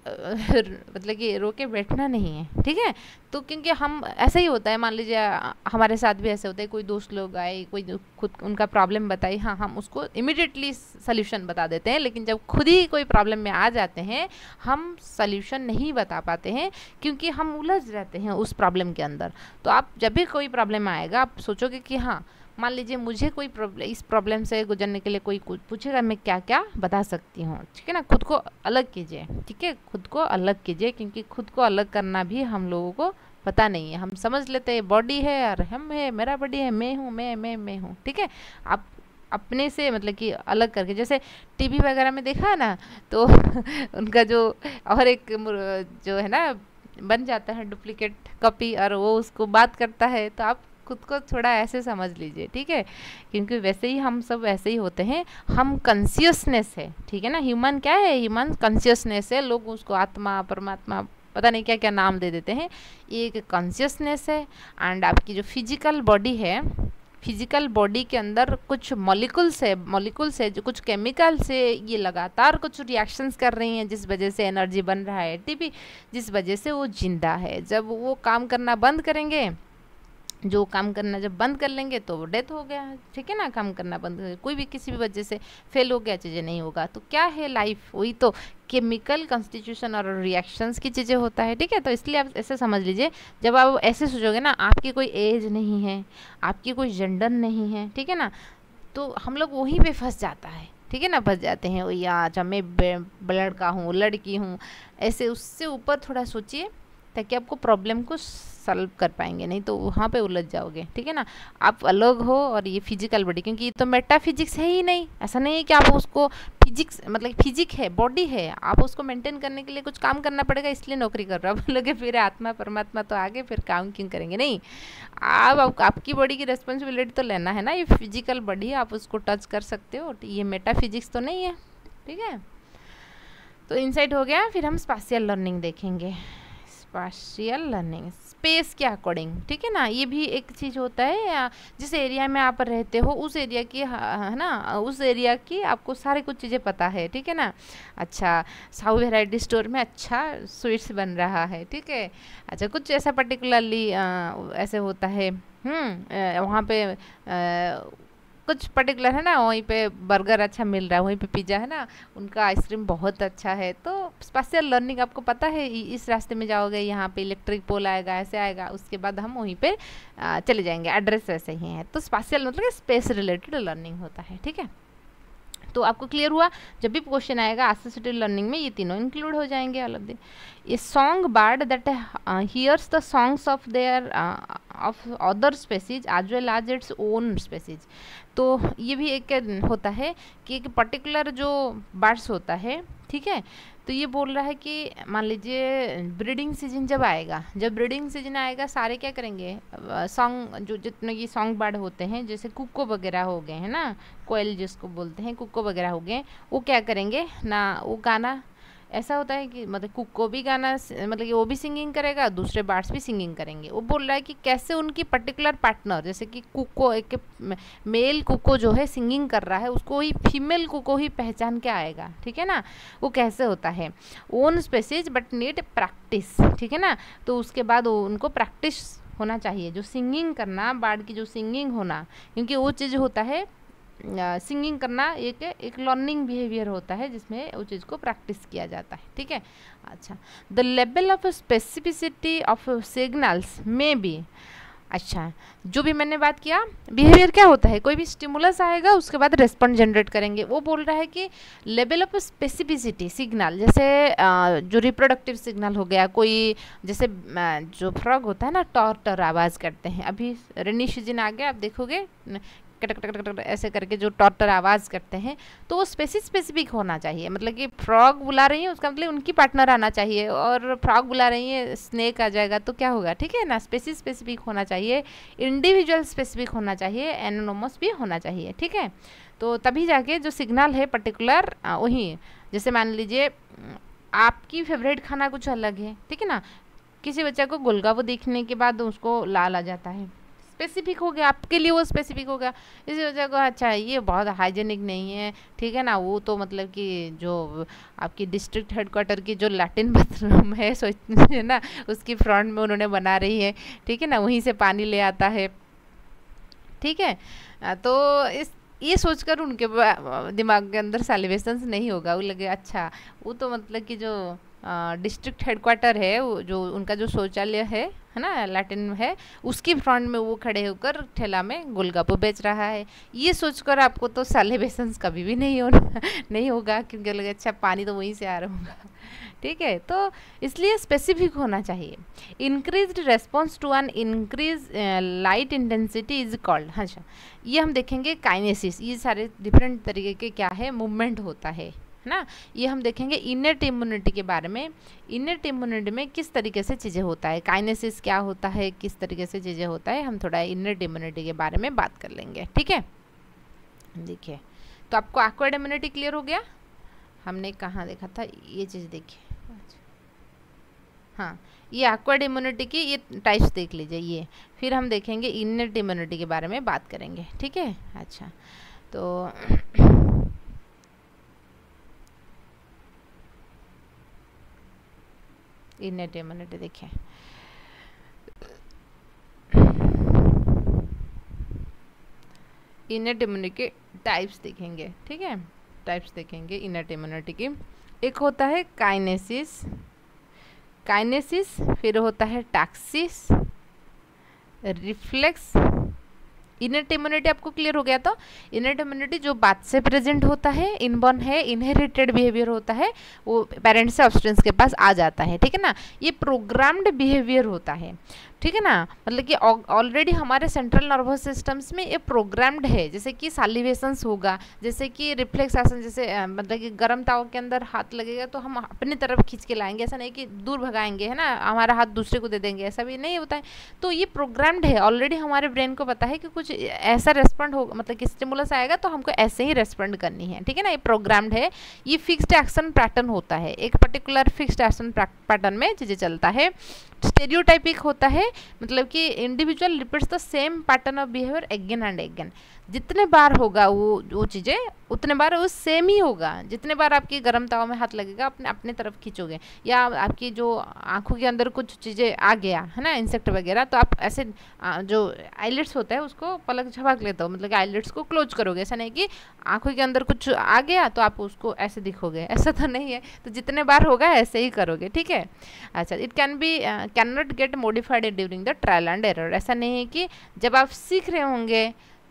मतलब कि रो के बैठना नहीं है ठीक है तो क्योंकि हम ऐसा ही होता है मान लीजिए हमारे साथ भी ऐसे होता है कोई दोस्त लोग आए कोई खुद उनका प्रॉब्लम बताई हाँ हम उसको इमिडिएटली सल्यूशन बता देते हैं लेकिन जब खुद ही कोई प्रॉब्लम में आ जाते हैं हम सल्यूशन नहीं बता पाते हैं क्योंकि हम उलझ रहते हैं उस प्रॉब्लम के अंदर तो आप जब भी कोई प्रॉब्लम आएगा आप सोचोगे कि हाँ मान लीजिए मुझे कोई प्रॉब्लम इस प्रॉब्लम से गुजरने के लिए कोई कुछ पूछेगा मैं क्या क्या बता सकती हूँ ठीक है ना खुद को अलग कीजिए ठीक है खुद को अलग कीजिए क्योंकि खुद को अलग करना भी हम लोगों को पता नहीं है हम समझ लेते हैं बॉडी है और हम है मेरा बॉडी है मैं हूँ मैं मैं मैं हूँ ठीक है आप अपने से मतलब कि अलग करके जैसे टीवी वगैरह में देखा है ना तो उनका जो और एक जो है ना बन जाता है डुप्लीकेट कॉपी और वो उसको बात करता है तो आप खुद को थोड़ा ऐसे समझ लीजिए ठीक है क्योंकि वैसे ही हम सब वैसे ही होते हैं हम कंसियसनेस है ठीक है ना ह्यूमन क्या है ह्यूमन कंसियसनेस है लोग उसको आत्मा परमात्मा पता नहीं क्या क्या नाम दे देते हैं एक कॉन्सियसनेस है एंड आपकी जो फिजिकल बॉडी है फिजिकल बॉडी के अंदर कुछ मॉलिकुल्स है मॉलिकुल्स है जो कुछ केमिकल्स है ये लगातार कुछ रिएक्शंस कर रही हैं जिस वजह से एनर्जी बन रहा है टीपी जिस वजह से वो जिंदा है जब वो काम करना बंद करेंगे जो काम करना जब बंद कर लेंगे तो डेथ हो गया ठीक है ना काम करना बंद कर कोई भी किसी भी वजह से फेल हो गया चीज़ें नहीं होगा तो क्या है लाइफ वही तो केमिकल कंस्टिट्यूशन और रिएक्शंस की चीज़ें होता है ठीक है तो इसलिए आप ऐसे समझ लीजिए जब आप ऐसे सोचोगे ना आपकी कोई एज नहीं है आपकी कोई जेंडर नहीं है ठीक है ना तो हम लोग वहीं पर फंस जाता है ठीक है ना फंस जाते हैं वही अच्छा मैं लड़का हूँ लड़की हूँ ऐसे उससे ऊपर थोड़ा सोचिए ताकि आपको प्रॉब्लम को सॉल्व कर पाएंगे नहीं तो वहाँ पे उलझ जाओगे ठीक है ना आप अलग हो और ये फिजिकल बॉडी क्योंकि ये तो मेटाफिजिक्स है ही नहीं ऐसा नहीं है कि आप उसको फिजिक्स मतलब फिजिक है बॉडी है आप उसको मेंटेन करने के लिए कुछ काम करना पड़ेगा इसलिए नौकरी कर रहे हो आप लोग फिर आत्मा परमात्मा तो आगे फिर काम क्यों करेंगे नहीं आप, आप आपकी बॉडी की रेस्पॉन्सिबिलिटी तो लेना है ना ये फिजिकल बॉडी आप उसको टच कर सकते हो ये मेटा फिजिक्स तो नहीं है ठीक है तो इनसाइट हो गया फिर हम स्पासियल लर्निंग देखेंगे स्पाशियल लर्निंग स्पेस के अकॉर्डिंग ठीक है ना ये भी एक चीज़ होता है या जिस एरिया में आप रहते हो उस एरिया की है ना उस एरिया की आपको सारे कुछ चीज़ें पता है ठीक है ना अच्छा साउ वेराइटी स्टोर में अच्छा स्वीट्स बन रहा है ठीक है अच्छा कुछ ऐसा पर्टिकुलरली ऐसे होता है हम्म, वहाँ पे आ, कुछ पर्टिकुलर है ना वहीं पे बर्गर अच्छा मिल रहा है वहीं पे पिज़्ज़ा है ना उनका आइसक्रीम बहुत अच्छा है तो स्पेशल लर्निंग आपको पता है इस रास्ते में जाओगे यहाँ पे इलेक्ट्रिक पोल आएगा ऐसे आएगा उसके बाद हम वहीं पर चले जाएंगे एड्रेस वैसे ही है तो स्पेशल मतलब स्पेस रिलेटेड लर्निंग होता है ठीक है तो आपको क्लियर हुआ जब भी क्वेश्चन आएगा एसोसिएटिव लर्निंग में ये तीनों इंक्लूड हो जाएंगे all of the a song bird that hears the songs of their of other species as well as its own species तो ये भी एक होता है कि एक पर्टिकुलर जो बर्ड्स होता है ठीक है तो ये बोल रहा है कि मान लीजिए ब्रीडिंग सीजन जब आएगा जब ब्रीडिंग सीजन आएगा सारे क्या करेंगे सॉन्ग जो जितने की सॉन्ग बर्ड होते हैं जैसे कुको वगैरह हो गए हैं ना कोयल जिसको बोलते हैं कुको वगैरह हो गए वो क्या करेंगे ना वो गाना ऐसा होता है कि मतलब कुक को भी गाना मतलब कि वो भी सिंगिंग करेगा दूसरे बार्ड्स भी सिंगिंग करेंगे वो बोल रहा है कि कैसे उनकी पर्टिकुलर पार्टनर जैसे कि कुक को एक मेल कुक को जो है सिंगिंग कर रहा है उसको ही फीमेल कुक को ही पहचान के आएगा ठीक है ना वो कैसे होता है own species but need practice ठीक है ना तो उसके बाद उनको प्रैक्टिस होना चाहिए जो सिंगिंग करना बार्ड की जो सिंगिंग होना क्योंकि वो चीज़ होता है सिंगिंग uh, करना एक एक लर्निंग बिहेवियर होता है जिसमें उस चीज़ को प्रैक्टिस किया जाता है ठीक है अच्छा the level of specificity of signals may be अच्छा जो भी मैंने बात किया बिहेवियर क्या होता है कोई भी स्टिमुलस आएगा उसके बाद रेस्पॉन्स जनरेट करेंगे वो बोल रहा है कि लेवल ऑफ स्पेसिफिसिटी सिग्नल जैसे जो रिप्रोडक्टिव सिग्नल हो गया कोई जैसे जो फ्रॉग होता है ना टॉर आवाज़ करते हैं अभी रेनी सीजन आ गया आप देखोगे ऐसे करके जो टॉटर आवाज़ करते हैं तो वो स्पेसिफिक स्पेसिफिक होना चाहिए मतलब कि फ्रॉग बुला रही है उसका मतलब उनकी पार्टनर आना चाहिए और फ्रॉग बुला रही है स्नैक आ जाएगा तो क्या होगा ठीक है ना स्पेसिफिक स्पेसिफिक होना चाहिए इंडिविजुअल स्पेसिफिक होना चाहिए एनोनोमस भी होना चाहिए ठीक है तो तभी जाके जो सिग्नल है पर्टिकुलर वही जैसे मान लीजिए आपकी फेवरेट खाना कुछ अलग है ठीक है ना किसी बच्चे को वो देखने के बाद उसको लाल आ जाता है स्पेसिफिक हो गया आपके लिए वो स्पेसिफिक हो गया इसी वजह को अच्छा ये बहुत हाइजेनिक नहीं है ठीक है ना वो तो मतलब कि जो आपकी डिस्ट्रिक्ट हेडक्वार्टर की जो लैटिन बाथरूम है सोच है ना उसकी फ्रंट में उन्होंने बना रही है ठीक है ना वहीं से पानी ले आता है ठीक है तो इस ये सोचकर उनके दिमाग के अंदर सेलिब्रेशन नहीं होगा वो लगे अच्छा वो तो मतलब कि जो डिस्ट्रिक्ट हेडक्वार्टर है जो उनका जो शौचालय है है ना लैटिन है उसकी फ्रंट में वो खड़े होकर ठेला में गोलगप्पे बेच रहा है ये सोचकर आपको तो सेलिब्रेशन कभी भी नहीं होना नहीं होगा क्योंकि लगे अच्छा पानी तो वहीं से आ रहा होगा ठीक है तो इसलिए स्पेसिफिक होना चाहिए increase response to an increase light intensity is called अच्छा ये हम देखेंगे काइनेसिस ये सारे डिफरेंट तरीके के क्या है मूवमेंट होता है ना ये हम देखेंगे इनेट इम्यूनिटी के बारे में इनेट इम्यूनिटी में किस तरीके से चीज़ें होता है काइनेसिस क्या होता है किस तरीके से चीज़ें होता है हम थोड़ा इनेट इम्यूनिटी के बारे में बात कर लेंगे ठीक है देखिए तो आपको एक्वाड इम्यूनिटी क्लियर हो गया हमने कहाँ देखा था ये चीज़ देखिए हाँ ये एक्वाड इम्यूनिटी की ये टाइप्स देख लीजिए ये फिर हम देखेंगे इनेट इम्यूनिटी के बारे में बात करेंगे ठीक है अच्छा तो इनेट एमनेट देखें इनेट इम्यूनिटी के टाइप्स देखेंगे ठीक है टाइप्स देखेंगे इनर इम्यूनिटी की एक होता है काइनेसिस काइनेसिस फिर होता है टैक्सिस रिफ्लेक्स इनट इम्यूनिटी आपको क्लियर हो गया तो इनट इम्यूनिटी जो बात से प्रेजेंट होता है इनबॉर्न है इनहेरिटेड बिहेवियर होता है वो पेरेंट्स से ऑब्सटेंस के पास आ जाता है ठीक है ना ये प्रोग्राम्ड बिहेवियर होता है ठीक है ना मतलब कि ऑलरेडी हमारे सेंट्रल नर्वस सिस्टम्स में ये प्रोग्राम्ड है जैसे कि सालिवेशंस होगा जैसे कि रिफ्लेक्स आसन जैसे मतलब कि गर्म ताव के अंदर हाथ लगेगा तो हम अपनी तरफ खींच के लाएंगे ऐसा नहीं कि दूर भगाएंगे है ना हमारा हाथ दूसरे को दे देंगे ऐसा भी नहीं होता है तो ये प्रोग्राम्ड है ऑलरेडी हमारे ब्रेन को पता है कि कुछ कुछ ऐसा रेस्पॉन्ड होगा मतलब कि स्टिमुलस आएगा तो हमको ऐसे ही रेस्पॉन्ड करनी है ठीक है ना ये प्रोग्राम्ड है ये फिक्स्ड एक्शन पैटर्न होता है एक पर्टिकुलर फिक्स्ड एक्शन पैटर्न में चीज़ें चलता है स्टेरियोटाइपिक होता है मतलब कि individual repeats the same pattern of behaviour again and again जितने बार होगा वो वो चीज़ें उतने बार वो सेम ही होगा जितने बार आपकी गर्म तवा में हाथ लगेगा अपने अपने तरफ खींचोगे या आपकी जो आंखों के अंदर कुछ चीज़ें आ गया है ना इंसेक्ट वगैरह तो आप ऐसे जो आईलेट्स होता है उसको पलक झपक लेते हो मतलब कि आईलेट्स को क्लोज करोगे ऐसा नहीं कि आंखों के अंदर कुछ आ गया तो आप उसको ऐसे दिखोगे ऐसा तो नहीं है तो जितने बार होगा ऐसे ही करोगे ठीक है अच्छा it can be can not get modified during the trial and error ऐसा नहीं है कि जब आप सीख रहे होंगे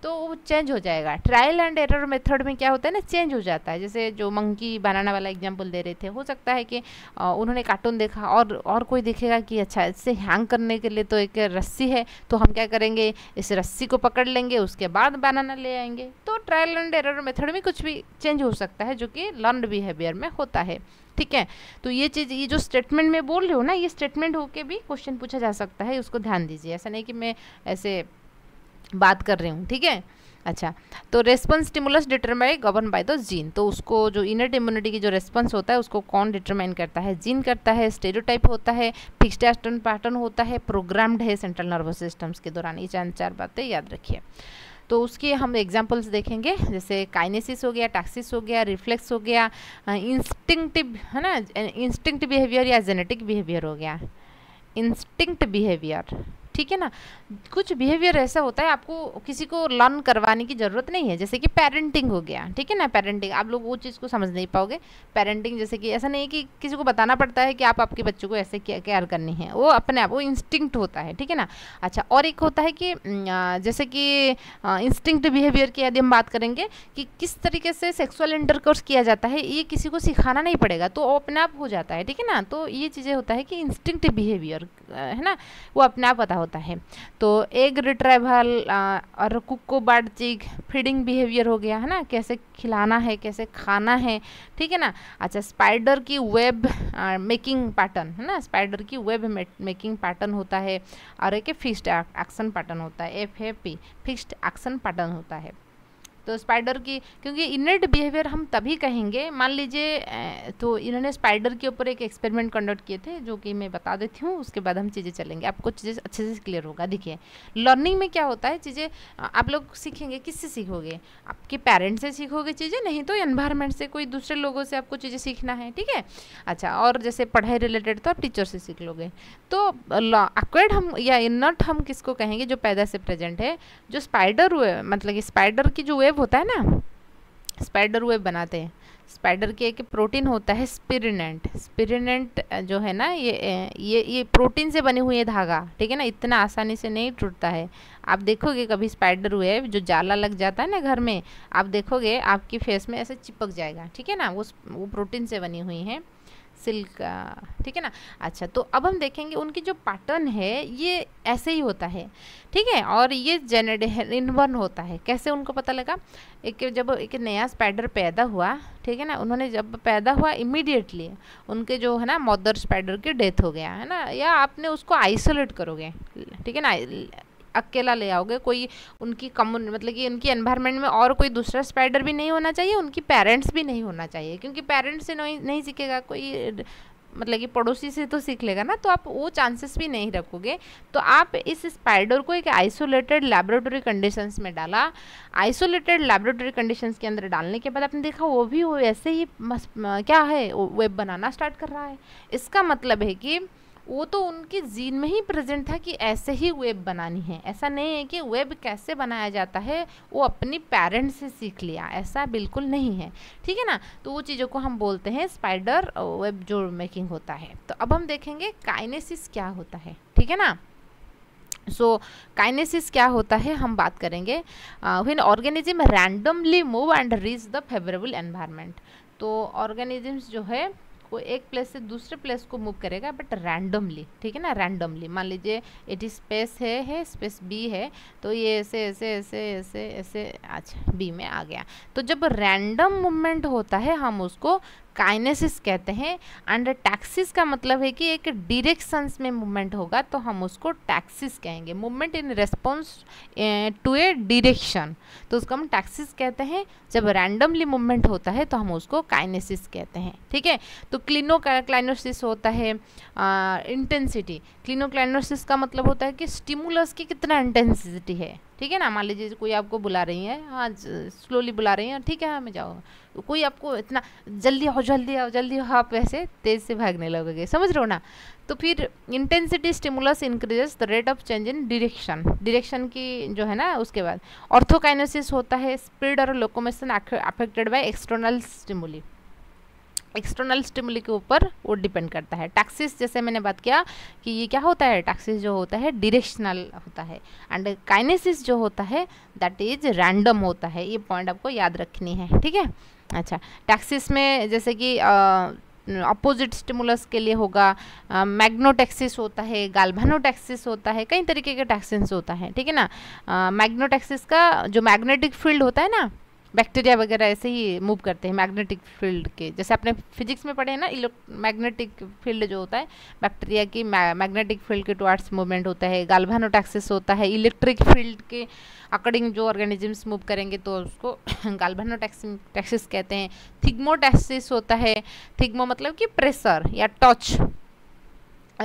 तो वो चेंज हो जाएगा ट्रायल एंड एरर मेथड में क्या होता है ना चेंज हो जाता है जैसे जो मंकी बनाना वाला एग्जांपल दे रहे थे हो सकता है कि उन्होंने कार्टून देखा और और कोई देखेगा कि अच्छा इससे हैंग करने के लिए तो एक रस्सी है तो हम क्या करेंगे इस रस्सी को पकड़ लेंगे उसके बाद बनाना ले आएंगे तो ट्रायल एंड एरर मेथड में कुछ भी चेंज हो सकता है जो कि लर्न बिहेवियर में होता है ठीक है तो ये चीज़ ये जो स्टेटमेंट में बोल रही हो ना ये स्टेटमेंट होके भी क्वेश्चन पूछा जा सकता है उसको ध्यान दीजिए ऐसा नहीं कि मैं ऐसे बात कर रही हूँ ठीक है अच्छा तो response stimulus determine govern by the gene तो उसको जो इनर इम्यूनिटी की जो रेस्पॉन्स होता है उसको कौन डिटरमाइन करता है जीन करता है स्टेरियोटाइप होता है फिक्स्ड एस्टर्न पैटर्न होता है प्रोग्राम्ड है सेंट्रल नर्वस सिस्टम्स के दौरान ये चार चार बातें याद रखिए तो उसके हम एग्जाम्पल्स देखेंगे जैसे काइनेसिस हो गया टैक्सिस हो गया रिफ्लेक्स हो गया इंस्टिंक्टिव है ना इंस्टिंक्ट बिहेवियर या जेनेटिक बिहेवियर हो गया इंस्टिंक्ट बिहेवियर ठीक है ना कुछ बिहेवियर ऐसा होता है आपको किसी को लर्न करवाने की ज़रूरत नहीं है जैसे कि पेरेंटिंग हो गया ठीक है ना पेरेंटिंग आप लोग वो चीज़ को समझ नहीं पाओगे पेरेंटिंग जैसे कि ऐसा नहीं कि किसी को बताना पड़ता है कि आप आपके बच्चों को ऐसे केयर करनी है वो अपने आप वो इंस्टिंक्ट होता है ठीक है ना अच्छा और एक होता है कि जैसे कि इंस्टिंक्ट बिहेवियर की यदि हम बात करेंगे कि किस तरीके से सेक्सुअल इंटरकोर्स किया जाता है ये किसी को सिखाना नहीं पड़ेगा तो अपने आप हो जाता है ठीक है ना तो ये चीज़ें होता है कि इंस्टिंक्ट बिहेवियर है ना वो अपने आप पता होता होता है तो एग रिट्राइवल और कुक्को बाटचिक फीडिंग बिहेवियर हो गया है ना कैसे खिलाना है कैसे खाना है ठीक है ना अच्छा स्पाइडर की वेब मेकिंग पैटर्न है ना स्पाइडर की वेब मेकिंग पैटर्न होता है और एक फिक्स्ड एक्शन पैटर्न होता है F A P fixed action pattern होता है तो स्पाइडर की क्योंकि इनर्ट बिहेवियर हम तभी कहेंगे मान लीजिए तो इन्होंने स्पाइडर के ऊपर एक एक्सपेरिमेंट कंडक्ट किए थे जो कि मैं बता देती हूँ उसके बाद हम चीज़ें चलेंगे आपको चीज़ें अच्छे से क्लियर होगा देखिए लर्निंग में क्या होता है चीज़ें आप लोग सीखेंगे किससे सीखोगे आपके पेरेंट्स से सीखोगे चीज़ें नहीं तो एन्वायरमेंट से कोई दूसरे लोगों से आपको चीज़ें सीखना है ठीक है अच्छा और जैसे पढ़ाई रिलेटेड तो आप टीचर से सीख लोगे तो अक्वेड हम या इनर्ट हम किसको कहेंगे जो पैदा से प्रेजेंट है जो स्पाइडर हुए मतलब कि स्पाइडर की जो वेब मतलब होता है ना स्पाइडर वेब बनाते हैं स्पाइडर के एक प्रोटीन होता है स्पिरिनेंट स्पिरिनेंट जो है ना ये ये ये प्रोटीन से बनी हुई है धागा ठीक है ना इतना आसानी से नहीं टूटता है आप देखोगे कभी स्पाइडर वेब जो जाला लग जाता है ना घर में आप देखोगे आपकी फेस में ऐसे चिपक जाएगा ठीक है ना वो वो प्रोटीन से बनी हुई है सिल्क का ठीक है ना अच्छा तो अब हम देखेंगे उनकी जो पैटर्न है ये ऐसे ही होता है ठीक है और ये जेनेड इनबर्न होता है कैसे उनको पता लगा एक जब एक नया स्पाइडर पैदा हुआ ठीक है ना उन्होंने जब पैदा हुआ इमीडिएटली उनके जो है ना मदर स्पाइडर की डेथ हो गया है ना या आपने उसको आइसोलेट करोगे ठीक है ना अकेला ले आओगे कोई उनकी कम्युन मतलब कि उनकी एनवायरनमेंट में और कोई दूसरा स्पाइडर भी नहीं होना चाहिए उनकी पेरेंट्स भी नहीं होना चाहिए क्योंकि पेरेंट्स से नहीं नहीं सीखेगा कोई मतलब कि पड़ोसी से तो सीख लेगा ना तो आप वो चांसेस भी नहीं रखोगे तो आप इस स्पाइडर को एक आइसोलेटेड लेबोरेटरी कंडीशंस में डाला आइसोलेटेड लेबोरेटरी कंडीशंस के अंदर डालने के बाद आपने देखा वो भी वो ऐसे ही क्या है वेब बनाना स्टार्ट कर रहा है इसका मतलब है कि वो तो उनके जीन में ही प्रेजेंट था कि ऐसे ही वेब बनानी है ऐसा नहीं है कि वेब कैसे बनाया जाता है वो अपनी पेरेंट्स से सीख लिया ऐसा बिल्कुल नहीं है ठीक है ना तो वो चीज़ों को हम बोलते हैं स्पाइडर वेब जो मेकिंग होता है तो अब हम देखेंगे काइनेसिस क्या होता है ठीक है ना सो so, काइनेसिस क्या होता है हम बात करेंगे when organism randomly move and reach the favourable environment तो ऑर्गेनिजम्स जो है वो एक प्लेस से दूसरे प्लेस को मूव करेगा बट रैंडमली ठीक है ना रैंडमली मान लीजिए एटी स्पेस है है स्पेस बी है तो ये ऐसे ऐसे ऐसे ऐसे ऐसे अच्छा बी में आ गया तो जब रैंडम मूवमेंट होता है हम उसको काइनेसिस कहते हैं एंड टैक्सिस का मतलब है कि एक डिरेक्शंस में मूवमेंट होगा तो हम उसको टैक्सिस कहेंगे movement in response to a direction तो उसको हम टैक्सिस कहते हैं जब रैंडमली मूवमेंट होता है तो हम उसको काइनेसिस कहते हैं ठीक है तो क्लिनो क्लाइनोसिस होता है इंटेंसिटी क्लिनो क्लाइनोसिस का मतलब होता है कि स्टिमुलस की कितना इंटेंसिटी है ठीक है ना मान लीजिए कोई आपको बुला रही है हाँ स्लोली बुला रही हैं ठीक है हाँ मैं जाऊँगा तो कोई आपको इतना जल्दी आओ जल्दी आओ जल्दी आओ आप ऐसे तेज़ से भागने लगोगे समझ रहे हो ना तो फिर intensity stimulus increases the rate of change in direction direction की जो है ना उसके बाद ऑर्थोकाइनोसिस होता है स्पीड और locomotion affected by external stimuli external stimuli के ऊपर वो डिपेंड करता है टैक्सिस जैसे मैंने बात किया कि ये क्या होता है टैक्सिस जो होता है डिरेक्शनल होता है एंड काइनेसिस जो होता है दैट इज रैंडम होता है ये पॉइंट आपको याद रखनी है ठीक है अच्छा टैक्सिस में जैसे कि अपोजिट स्टिमुलस के लिए होगा मैग्नोटैक्सिस होता है गालभानोटैक्सिस होता है कई तरीके के टैक्सिस होता है ठीक है ना मैग्नोटैक्सिस का जो मैग्नेटिक फील्ड होता है ना बैक्टीरिया वगैरह ऐसे ही मूव करते हैं मैग्नेटिक फील्ड के जैसे आपने फिजिक्स में पढ़े हैं ना इलेक्ट मैग्नेटिक फील्ड जो होता है बैक्टीरिया की मैग्नेटिक फील्ड के टुवार्ड्स मूवमेंट होता है गालभानोटैक्सिस होता है इलेक्ट्रिक फील्ड के अकॉर्डिंग जो ऑर्गेनिजम्स मूव करेंगे तो उसको टैक्सिस कहते हैं थिग्मोटैक्सिस होता है थिग्मो मतलब कि प्रेशर या टच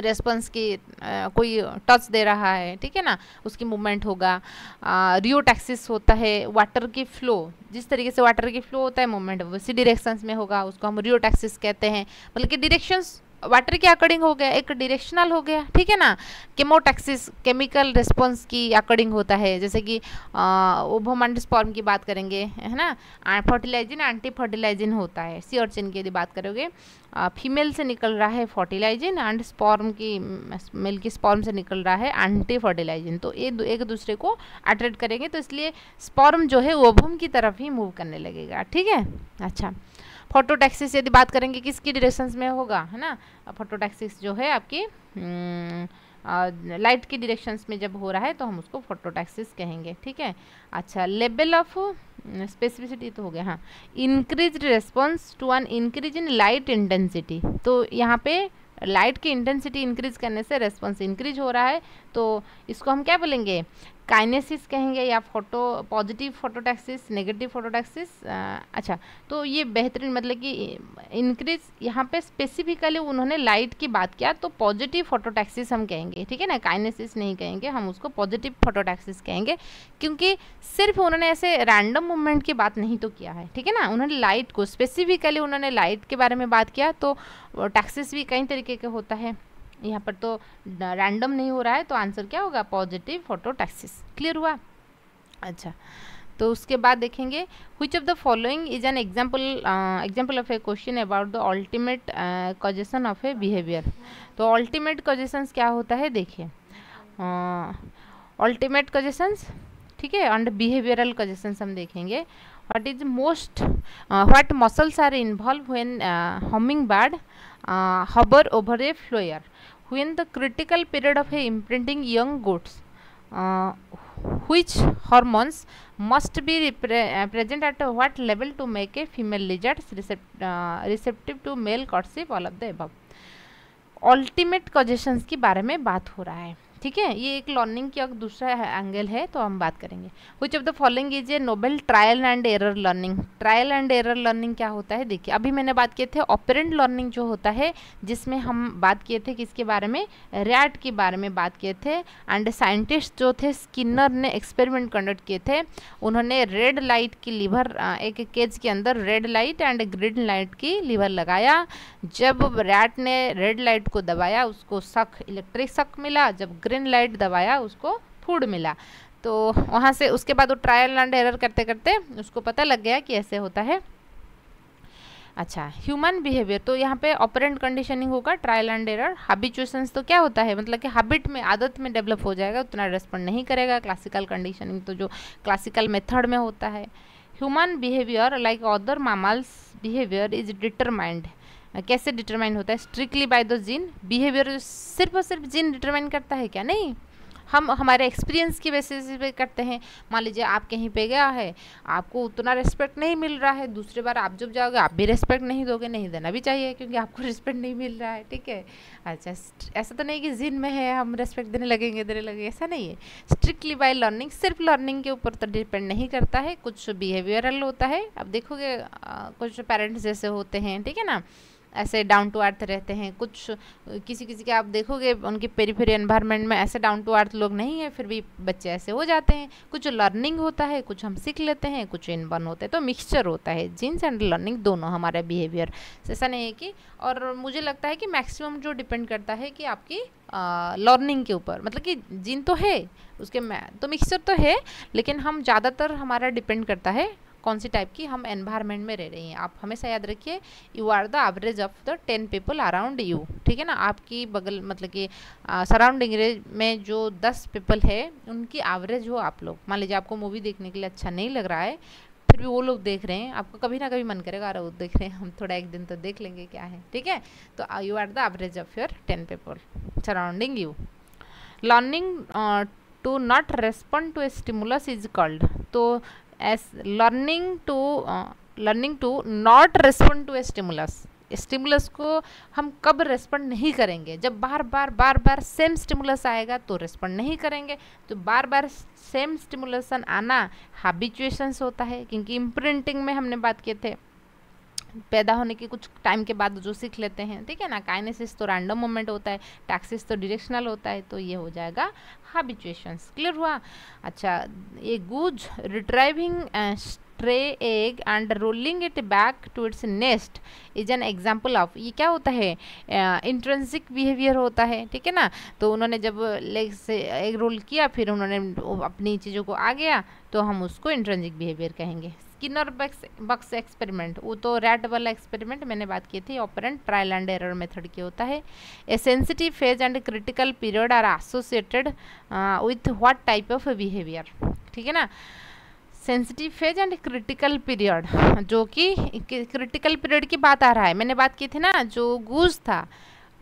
रेस्पॉन्स की आ, कोई टच दे रहा है ठीक है ना उसकी मूवमेंट होगा रियोटैक्सिस होता है वाटर की फ्लो जिस तरीके से वाटर की फ्लो होता है मूवमेंट उसी डिरेक्शंस में होगा उसको हम रियोटैक्सिस कहते हैं मतलब कि डिरेक्शंस वाटर के अकॉर्डिंग हो गया एक डिरेक्शनल हो गया ठीक है ना केमोटैक्सिस केमिकल रिस्पॉन्स की अकॉर्डिंग होता है जैसे कि ओभोमांड स्पॉर्म की बात करेंगे है ना फर्टिलाइजिन एंटी फर्टिलाइजिन होता है सी ऑर्चिन की यदि बात करोगे फीमेल से निकल रहा है फर्टिलाइजिन एंड स्पॉर्म की मेल की स्पॉर्म से निकल रहा है एंटी फर्टिलाइजिन तो ये एक दूसरे को अट्रैक्ट करेंगे तो इसलिए स्पॉर्म जो है ओभम की तरफ ही मूव करने लगेगा ठीक है अच्छा फोटोटैक्सिस यदि बात करेंगे किसकी डिरेक्शन में होगा है ना फोटोटैक्सिस जो है आपकी लाइट हम्म, की डिरेक्शंस में जब हो रहा है तो हम उसको फोटोटैक्सिस कहेंगे ठीक है अच्छा लेवल ऑफ स्पेसिफिसिटी तो हो गया हाँ increase response to an increase in light intensity तो यहाँ पे लाइट की इंटेंसिटी इंक्रीज करने से रेस्पॉन्स इंक्रीज हो रहा है तो इसको हम क्या बोलेंगे काइनेसिस कहेंगे या photo positive phototaxis negative phototaxis अच्छा तो ये बेहतरीन मतलब कि इंक्रीज यहाँ पे स्पेसिफिकली उन्होंने लाइट की बात किया तो पॉजिटिव फोटोटैक्सिस हम कहेंगे ठीक है ना काइनेसिस नहीं कहेंगे हम उसको पॉजिटिव फोटोटैक्सिस कहेंगे क्योंकि सिर्फ उन्होंने ऐसे रैंडम मूवमेंट की बात नहीं तो किया है ठीक है ना उन्होंने लाइट को स्पेसिफिकली उन्होंने लाइट के बारे में बात किया तो टैक्सिस भी कई तरीके के होता है यहाँ पर तो रैंडम नहीं हो रहा है तो आंसर क्या होगा पॉजिटिव फोटोटैक्सिस क्लियर हुआ अच्छा तो उसके बाद देखेंगे which of the following is an example example of a question about the ultimate causation of a behaviour तो अल्टीमेट कॉजेसन्स क्या होता है देखिए अल्टीमेट uh, कॉजेसन्स ठीक है एंड बिहेवियरल कजेशंस हम देखेंगे what is most what muscles are involved when hummingbird hover over a flower when the critical period of a imprinting young goats uh, which hormones must be uh, present at what level to make a female lizard recept uh, receptive to male courtship all of the above ultimate causations के बारे में बात हो रहा है ठीक है ये एक लर्निंग की और दूसरा एंगल है तो हम बात करेंगे which of the following is a novel trial and error learning trial and error learning क्या होता है देखिए अभी मैंने बात किए थे ऑपरेंट लर्निंग जो होता है जिसमें हम बात किए थे किसके बारे में रैट के बारे में बात किए थे एंड साइंटिस्ट जो थे स्किनर ने एक्सपेरिमेंट कंडक्ट किए थे उन्होंने रेड लाइट की लीवर एक केज के अंदर red light and green light की लीवर लगाया जब रैट ने रेड लाइट को दबाया उसको शक इलेक्ट्रिक शक मिला जब ग्रीन ग्रीन लाइट दबाया उसको फूड मिला तो वहाँ से उसके बाद वो ट्रायल एंड एरर करते करते उसको पता लग गया कि ऐसे होता है अच्छा ह्यूमन बिहेवियर तो यहाँ पे ऑपरेंट कंडीशनिंग होगा ट्रायल एंड एरर हैबिचुएशंस तो क्या होता है मतलब कि हैबिट में आदत में डेवलप हो जाएगा उतना रेस्पॉन्ड नहीं करेगा क्लासिकल कंडीशनिंग तो जो क्लासिकल मेथड में होता है human behaviour like other mammals behaviour is determined कैसे डिटरमाइन होता है strictly by the gene behaviour सिर्फ और सिर्फ जीन डिटरमाइन करता है क्या नहीं हम हमारे एक्सपीरियंस की बेसिस पे करते हैं मान लीजिए आप कहीं पे गया है आपको उतना रेस्पेक्ट नहीं मिल रहा है दूसरी बार आप जब जाओगे आप भी रेस्पेक्ट नहीं दोगे नहीं देना भी चाहिए क्योंकि आपको रेस्पेक्ट नहीं मिल रहा है ठीक है अच्छा ऐसा तो नहीं कि जिन में है हम रेस्पेक्ट देने लगेंगे देने लगेंगे ऐसा नहीं है स्ट्रिक्टली बाई लर्निंग सिर्फ लर्निंग के ऊपर तो डिपेंड नहीं करता है कुछ बिहेवियरल होता है अब देखोगे कुछ पेरेंट्स जैसे होते हैं ठीक है ना ऐसे डाउन टू अर्थ रहते हैं कुछ किसी किसी के आप देखोगे उनके पेरीफेरी एनवायरनमेंट में ऐसे डाउन टू अर्थ लोग नहीं है फिर भी बच्चे ऐसे हो जाते हैं कुछ लर्निंग होता है कुछ हम सीख लेते हैं कुछ इनबर्न तो होता है तो मिक्सचर होता है जीन्स एंड लर्निंग दोनों हमारा बिहेवियर ऐसा नहीं है कि और मुझे लगता है कि मैक्सिमम जो डिपेंड करता है कि आपकी लर्निंग के ऊपर मतलब कि जीन तो है उसके मै तो मिक्सचर तो है लेकिन हम ज़्यादातर हमारा डिपेंड करता है कौन सी टाइप की हम एनवायरमेंट में रह रहे हैं आप हमेशा याद रखिए you are the average of the ten people around you ठीक है ना आपकी बगल मतलब कि सराउंडिंग में जो दस पीपल है उनकी एवरेज हो आप लोग मान लीजिए आपको मूवी देखने के लिए अच्छा नहीं लग रहा है फिर भी वो लोग देख रहे हैं आपको कभी ना कभी मन करेगा अरे वो देख रहे हैं हम थोड़ा एक दिन तो देख लेंगे क्या है ठीक है तो you are the average of your ten people surrounding you learning to not respond to a stimulus is called तो as learning to uh, learning to not respond to a stimulus stimulus को हम कब respond नहीं करेंगे जब बार बार बार बार same stimulus आएगा तो respond नहीं करेंगे तो बार बार सेम स्टिमुलेशन आना हैबिचुएशंस होता है क्योंकि इम्प्रिंटिंग में हमने बात किए थे पैदा होने के कुछ टाइम के बाद जो सीख लेते हैं ठीक है ना काइनेसिस तो रैंडम मोमेंट होता है टैक्सिस तो डिरेक्शनल होता है तो ये हो जाएगा हैबिचुएशंस क्लियर हुआ अच्छा ये goose retrieving stray egg and rolling it back to its nest is an example of ये क्या होता है इंट्रेंसिक बिहेवियर होता है ठीक है ना तो उन्होंने जब लेग से एग रोल किया फिर उन्होंने अपनी चीज़ों को आ गया तो हम उसको इंट्रेंसिक बिहेवियर कहेंगे स्किनर बक्स बक्स एक्सपेरिमेंट वो तो रेड वाला एक्सपेरिमेंट मैंने बात की थी operant trial and error method के होता है a sensitive phase and critical period are associated with what type of behaviour ठीक है ना sensitive phase and critical period जो कि क्रिटिकल पीरियड की बात आ रहा है मैंने बात की थी ना जो गूज था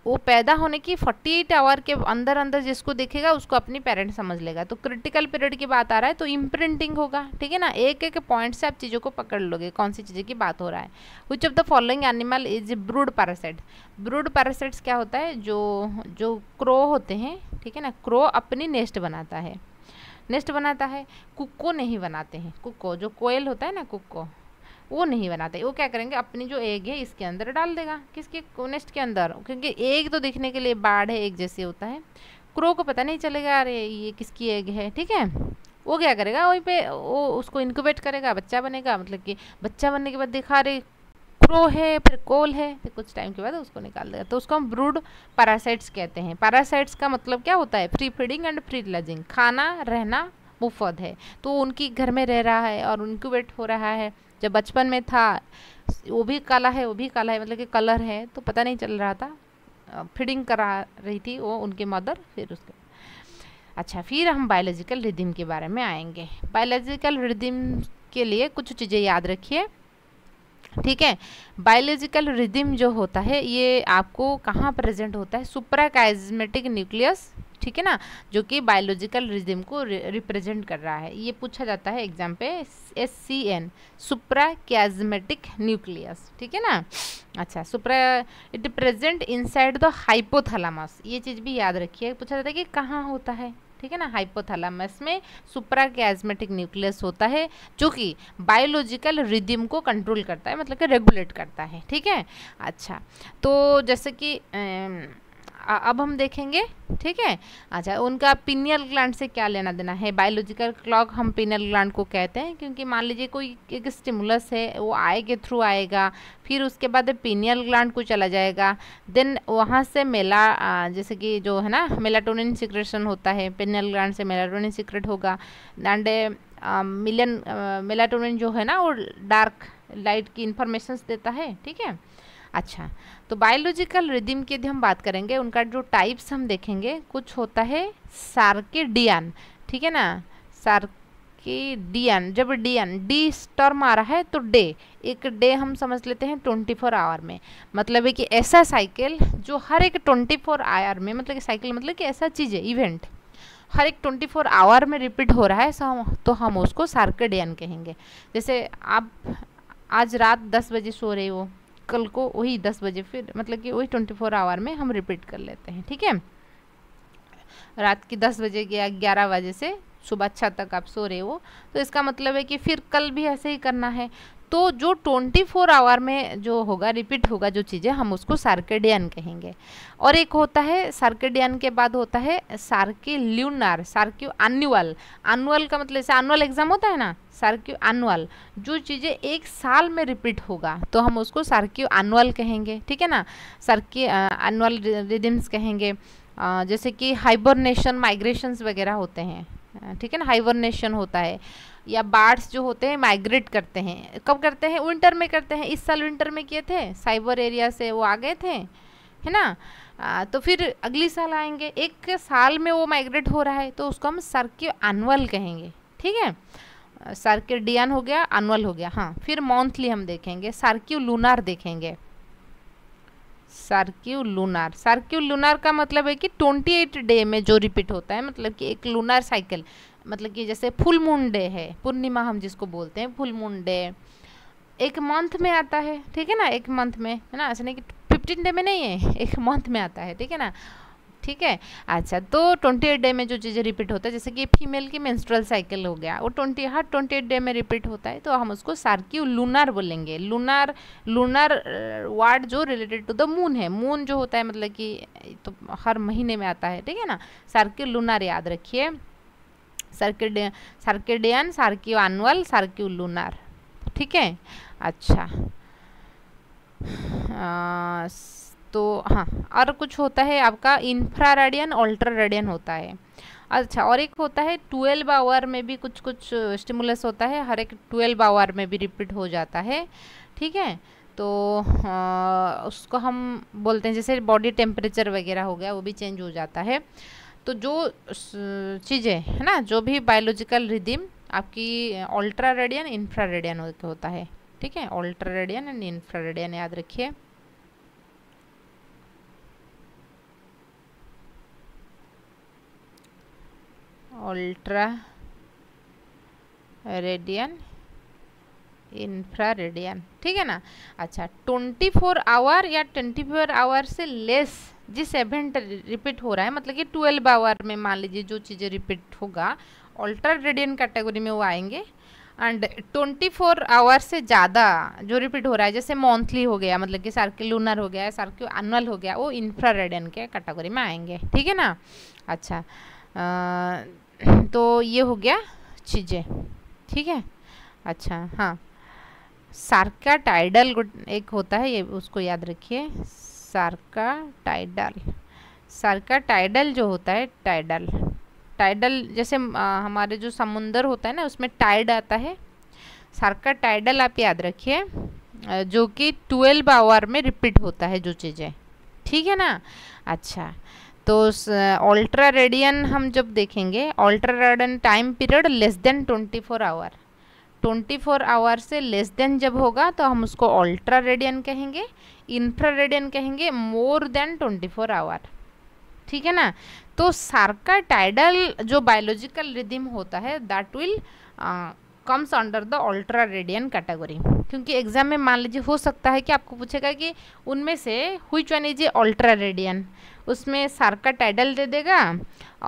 वो पैदा होने की 48 आवर के अंदर अंदर जिसको देखेगा उसको अपनी पेरेंट समझ लेगा तो क्रिटिकल पीरियड की बात आ रहा है तो इम्प्रिंटिंग होगा ठीक है ना एक एक पॉइंट से आप चीज़ों को पकड़ लोगे कौन सी चीज़ें की बात हो रहा है which of the following animal is brood parasite brood parasites क्या होता है जो जो क्रो होते हैं ठीक है ना क्रो अपनी नेस्ट बनाता है नेस्ट बनाता है कुक्को नहीं बनाते हैं कुक्को जो कोयल होता है ना कुक्को वो नहीं बनाते वो क्या करेंगे अपनी जो एग है इसके अंदर डाल देगा किसके कोनेस्ट के अंदर क्योंकि एग तो देखने के लिए बाढ़ है एक जैसे होता है क्रो को पता नहीं चलेगा अरे ये किसकी एग है ठीक है वो क्या करेगा वहीं पे वो उसको इनक्यूबेट करेगा बच्चा बनेगा मतलब कि बच्चा बनने के बाद देखा रहे क्रो है फिर कोल है फिर कुछ टाइम के बाद उसको निकाल देगा तो उसको हम ब्रूड पैरासाइट्स कहते हैं पैरासाइट्स का मतलब क्या होता है free feeding and free lodging खाना रहना मुफत है तो उनकी घर में रह रहा है और इनक्यूबेट हो रहा है जब बचपन में था वो भी काला है वो भी काला है मतलब कि कलर है तो पता नहीं चल रहा था फीडिंग करा रही थी वो उनके मदर फिर उसके अच्छा फिर हम बायोलॉजिकल रिदिम के बारे में आएंगे बायोलॉजिकल रिदिम के लिए कुछ चीज़ें याद रखिए ठीक है बायोलॉजिकल रिदिम जो होता है ये आपको कहाँ प्रेजेंट होता है सुप्राकाइजमेटिक न्यूक्लियस ठीक है ना जो कि बायोलॉजिकल रिजिम को रिप्रेजेंट कर रहा है ये पूछा जाता है एग्जाम पे S C N supra chiasmatic nucleus ठीक है ना अच्छा supra it present inside the hypothalamus ये चीज़ भी याद रखिए पूछा जाता है कि कहाँ होता है ठीक है ना हाइपोथैलेमस में सुप्रा कैजमेटिक न्यूक्लियस होता है जो कि बायोलॉजिकल रिदिम को कंट्रोल करता है मतलब कि रेगुलेट करता है ठीक है अच्छा तो जैसे कि ए, अब हम देखेंगे ठीक है अच्छा उनका पिनियल ग्लैंड से क्या लेना देना है बायोलॉजिकल क्लॉक हम पिनियल ग्लैंड को कहते हैं क्योंकि मान लीजिए कोई एक स्टिमुलस है वो आय के थ्रू आएगा फिर उसके बाद पिनियल ग्लैंड को चला जाएगा देन वहाँ से मेला जैसे कि जो है ना मेलाटोनिन सिक्रेशन होता है पिनियल ग्लैंड से मेलाटोनिन सिक्रेट होगा एंड मिलन मेलाटोनिन जो है ना वो डार्क लाइट की इन्फॉर्मेशन देता है ठीक है अच्छा तो बायोलॉजिकल रिदिम की यदि हम बात करेंगे उनका जो टाइप्स हम देखेंगे कुछ होता है सार्केडियन ठीक है ना डियन जब डियन डी स्टर्म आ रहा है तो डे एक डे हम समझ लेते हैं ट्वेंटी फोर आवर में मतलब है कि ऐसा साइकिल जो हर एक ट्वेंटी फोर आवर में मतलब कि साइकिल मतलब कि ऐसा चीज़ है इवेंट हर एक 24 आवर में रिपीट हो रहा है सो तो हम उसको सार्केडियन कहेंगे जैसे आप आज रात दस बजे सो रहे हो कल को वही दस बजे फिर मतलब कि वही ट्वेंटी फोर आवर में हम रिपीट कर लेते हैं ठीक है रात की दस बजे या ग्यारह बजे से सुबह छः तक आप सो रहे हो तो इसका मतलब है कि फिर कल भी ऐसे ही करना है तो जो 24 फोर आवर में जो होगा रिपीट होगा जो चीज़ें हम उसको सार्केडियन कहेंगे और एक होता है सार्केडियन के बाद होता है सार्के ल्यूनार सार्क्यू एनुअल एनुअल का मतलब जैसे एनुअल एग्जाम होता है ना सार्क्यू एनुअल जो चीज़ें एक साल में रिपीट होगा तो हम उसको सार्क्यो एनुअल कहेंगे ठीक है ना सार्की एनुअल रिदिम्स कहेंगे जैसे कि हाइबरनेशन माइग्रेशंस वगैरह होते हैं ठीक है ना हाइबरनेशन होता है या बार्ड्स जो होते हैं माइग्रेट करते हैं कब करते हैं विंटर में करते हैं इस साल विंटर में किए थे साइबर एरिया से वो आ गए थे है ना आ, तो फिर अगली साल आएंगे एक साल में वो माइग्रेट हो रहा है तो उसको हम के एनुअल कहेंगे ठीक है सर्क्यू डियन हो गया एनुअल हो गया हाँ फिर मंथली हम देखेंगे सर्क्यू लूनार देखेंगे सर्क्यू लूनार सर्क्यू लूनार का मतलब है कि ट्वेंटी एट डे में जो रिपीट होता है मतलब कि एक लूनार साइकिल मतलब कि जैसे फुल मून डे है पूर्णिमा हम जिसको बोलते हैं फुल मून डे एक मंथ में आता है ठीक है ना एक मंथ में है ना ऐसा नहीं कि फिफ्टीन डे में नहीं है एक मंथ में आता है ठीक है ना ठीक है अच्छा तो ट्वेंटी एट डे में जो चीज़ें रिपीट होता है जैसे कि फीमेल की मेंस्ट्रुअल साइकिल हो गया वो ट्वेंटी हर ट्वेंटी एट डे में रिपीट होता है तो हम उसको सार्क्यू लूनार बोलेंगे लूनार लूनार वार्ड जो रिलेटेड टू द मून है मून जो होता है मतलब कि तो हर महीने में आता है ठीक है ना सार्क्यू लूनार याद रखिए circadian circadian circannual circalunar ठीक है अच्छा आ, तो हाँ और कुछ होता है आपका इंफ्रा रेडियन अल्ट्रा रेडियन होता है अच्छा और एक होता है ट्वेल्व आवर में भी कुछ कुछ स्टिमुलस होता है हर एक ट्वेल्व आवर में भी रिपीट हो जाता है ठीक है तो आ, उसको हम बोलते हैं जैसे बॉडी टेम्परेचर वगैरह हो गया वो भी चेंज हो जाता है तो जो चीज़ें है ना जो भी बायोलॉजिकल रिदिम आपकी अल्ट्रा रेडियन इंफ्रा रेडियन होता है ठीक है ultradian and infradian याद रखिए अल्ट्रा रेडियन इंफ्रा रेडियन ठीक है ना अच्छा 24 आवर या 24 आवर से लेस जिस एवेंट रिपीट हो रहा है मतलब कि ट्वेल्व आवर में मान लीजिए जो चीज़ें रिपीट होगा अल्ट्रा रेडियन कैटेगरी में वो आएंगे एंड ट्वेंटी फोर आवर से ज़्यादा जो रिपीट हो रहा है जैसे मंथली हो गया मतलब कि सार्क्यू लूनर हो गया सार्क्यू एनुअल हो गया वो इंफ्रा रेडियन के कैटेगरी में आएंगे ठीक है ना अच्छा आ, तो ये हो गया चीज़ें ठीक है अच्छा हाँ सार्का टाइडल एक होता है ये उसको याद रखिए सार्का टाइडल सार्का टाइडल जो होता है टाइडल टाइडल जैसे आ, हमारे जो समुंदर होता है ना उसमें टाइड आता है टाइडल आप याद रखिए जो कि ट्वेल्व आवर में रिपीट होता है जो चीज़ें ठीक है ना अच्छा तो अल्ट्रा रेडियन हम जब देखेंगे ultradian time period less than twenty four hour twenty four hour से लेस देन जब होगा तो हम उसको अल्ट्रा रेडियन कहेंगे इन्फ्रा रेडियन कहेंगे more than twenty four hour ठीक है ना तो सार्का टाइडल जो बायोलॉजिकल रिदिम होता है that will comes under the ultradian category क्योंकि एग्जाम में मान लीजिए हो सकता है कि आपको पूछेगा कि उनमें से हुई one is a ultradian उसमें सार का टाइडल दे देगा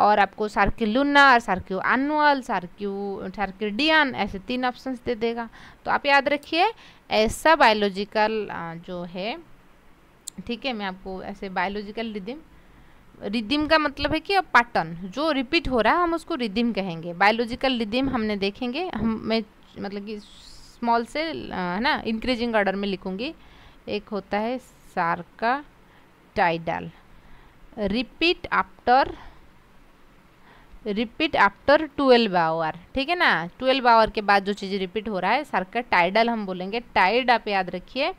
और आपको सार्क्यू लूनार सार्क्यू एनुअल सार्क्यू सार्क्यूडियन ऐसे तीन ऑप्शंस दे देगा तो आप याद रखिए ऐसा बायोलॉजिकल जो है ठीक है मैं आपको ऐसे बायोलॉजिकल दे दी रिदिम का मतलब है कि अब पैटर्न जो रिपीट हो रहा है हम उसको रिदिम कहेंगे बायोलॉजिकल रिदिम हमने देखेंगे हम मैं मतलब कि स्मॉल से है ना इंक्रीजिंग ऑर्डर में लिखूंगी एक होता है circatidal repeat after repeat after twelve hour ठीक है ना ट्वेल्व आवर के बाद जो चीज़ रिपीट हो रहा है सार्का टाइडल हम बोलेंगे टाइड आप याद रखिए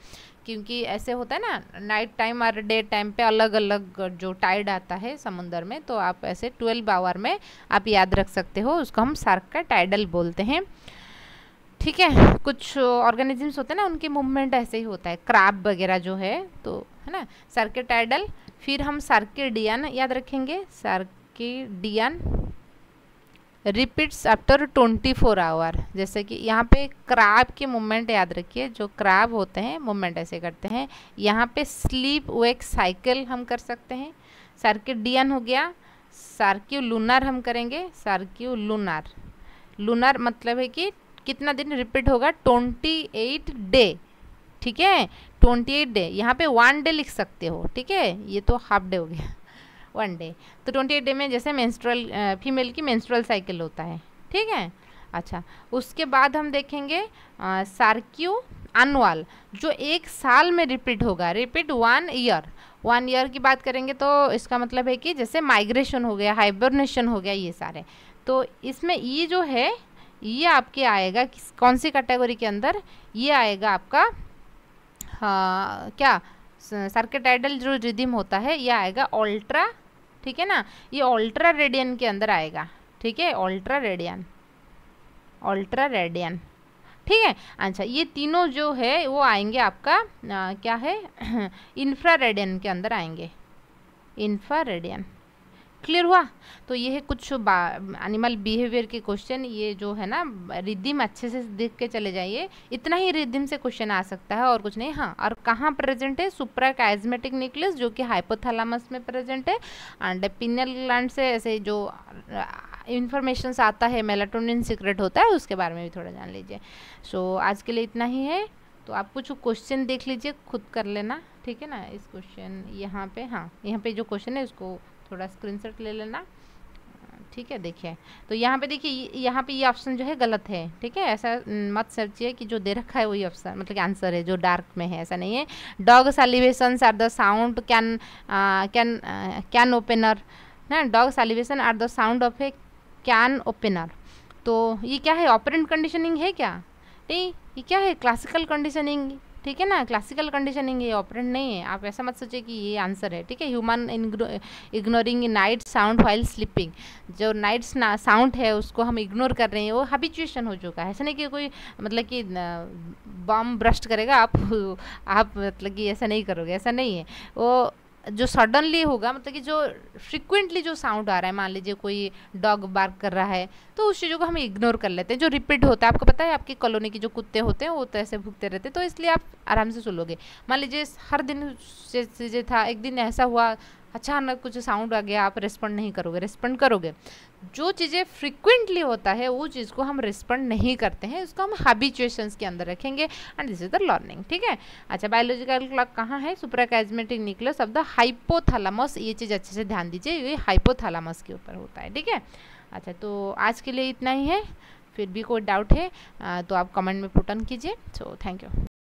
क्योंकि ऐसे होता है ना नाइट टाइम और डे टाइम पे अलग अलग जो टाइड आता है समुंदर में तो आप ऐसे ट्वेल्व आवर में आप याद रख सकते हो उसको हम सार्क का टाइडल बोलते हैं ठीक है कुछ ऑर्गेनिजम्स होते हैं ना उनके मूवमेंट ऐसे ही होता है क्राप वगैरह जो है तो है ना टाइडल फिर हम डियन याद रखेंगे डियन रिपीट्स आफ्टर 24 आवर जैसे कि यहाँ पे क्राब के मूवमेंट याद रखिए जो क्राब होते हैं मूवमेंट ऐसे करते हैं यहाँ पे स्लीप वेक साइकिल हम कर सकते हैं सार्किडियन हो गया सार्क्यू लूनार हम करेंगे सार्क्यू लूनार लूनार मतलब है कि कितना दिन रिपीट होगा ट्वेंटी एट डे ठीक है ट्वेंटी एट डे यहाँ पे वन डे लिख सकते हो ठीक है ये तो हाफ डे हो गया वन डे तो ट्वेंटी एट डे में जैसे मेंस्ट्रुअल फीमेल की मेंस्ट्रुअल साइकिल होता है ठीक है अच्छा उसके बाद हम देखेंगे सार्क्यू अनवाल जो एक साल में रिपीट होगा repeat one year one year की बात करेंगे तो इसका मतलब है कि जैसे माइग्रेशन हो गया हाइबरनेशन हो गया ये सारे तो इसमें ये जो है ये आपके आएगा किस कौन सी कैटेगरी के अंदर ये आएगा आपका हाँ क्या सर्किटाइडल जो रिदिम होता है ये आएगा अल्ट्रा ठीक है ना ये अल्ट्रा रेडियन के अंदर आएगा ठीक है अल्ट्रा रेडियन अल्ट्रा रेडियन ठीक है अच्छा ये तीनों जो है वो आएंगे आपका आ, क्या है इन्फ्रा रेडियन के अंदर आएंगे इन्फ्रा रेडियन क्लियर हुआ तो ये है कुछ एनिमल बिहेवियर के क्वेश्चन ये जो है ना रिदिम अच्छे से देख के चले जाइए इतना ही रिदिम से क्वेश्चन आ सकता है और कुछ नहीं हाँ और कहाँ प्रेजेंट है सुप्रा काइजमेटिक न्यूक्लियस जो कि हाइपोथैलामस में प्रेजेंट है एंड पिनल ग्लैंड से ऐसे जो इन्फॉर्मेशन आता है मेलाटोनिन सीक्रेट होता है उसके बारे में भी थोड़ा जान लीजिए सो so, आज के लिए इतना ही है तो आप कुछ क्वेश्चन देख लीजिए खुद कर लेना ठीक है ना इस क्वेश्चन यहाँ पे हाँ यहाँ पे जो क्वेश्चन है उसको थोड़ा स्क्रीनशॉट ले लेना ठीक है देखिए तो यहाँ पे देखिए यहाँ पे ये ऑप्शन जो है गलत है ठीक है ऐसा मत सर्चिए कि जो दे रखा है वही ऑप्शन मतलब कि आंसर है जो डार्क में है ऐसा नहीं है dog salivation or the sound can can can opener ना dog salivation or the sound of a can opener तो ये क्या है ऑपरेंट कंडीशनिंग है क्या नहीं ये क्या है क्लासिकल कंडीशनिंग ठीक है ना क्लासिकल कंडीशनिंग ये ऑपरेंट नहीं है आप ऐसा मत सोचिए कि ये आंसर है ठीक है human ignoring night sound while sleeping जो नाइट साउंड है उसको हम इग्नोर कर रहे हैं वो हैबिचुएशन हो चुका है ऐसा नहीं कि कोई मतलब कि बम ब्रस्ट करेगा आप आप मतलब कि ऐसा नहीं करोगे ऐसा नहीं है वो जो सडनली होगा मतलब कि जो फ्रिक्वेंटली जो साउंड आ रहा है मान लीजिए कोई डॉग बार्क कर रहा है तो उस चीज़ों को हम इग्नोर कर लेते हैं जो रिपीट होता है आपको पता है आपकी कॉलोनी के जो कुत्ते होते हैं वो तो ऐसे भूखते रहते हैं तो इसलिए आप आराम से सुनोगे मान लीजिए हर दिन जैसे था एक दिन ऐसा हुआ अचानक कुछ साउंड आ गया आप रिस्पॉन्ड नहीं करोगे रिस्पॉन्ड करोगे जो चीज़ें फ्रिक्वेंटली होता है वो चीज़ को हम रिस्पॉन्ड नहीं करते हैं इसको हम हैबिचुएशंस के अंदर रखेंगे and this is the learning ठीक है अच्छा बायोलॉजिकल क्लॉक कहाँ है suprachiasmatic nucleus of the hypothalamus ये चीज़ अच्छे से ध्यान दीजिए ये हाइपोथैलामस के ऊपर होता है ठीक है अच्छा तो आज के लिए इतना ही है फिर भी कोई डाउट है तो आप कमेंट में पुटन कीजिए सो थैंक यू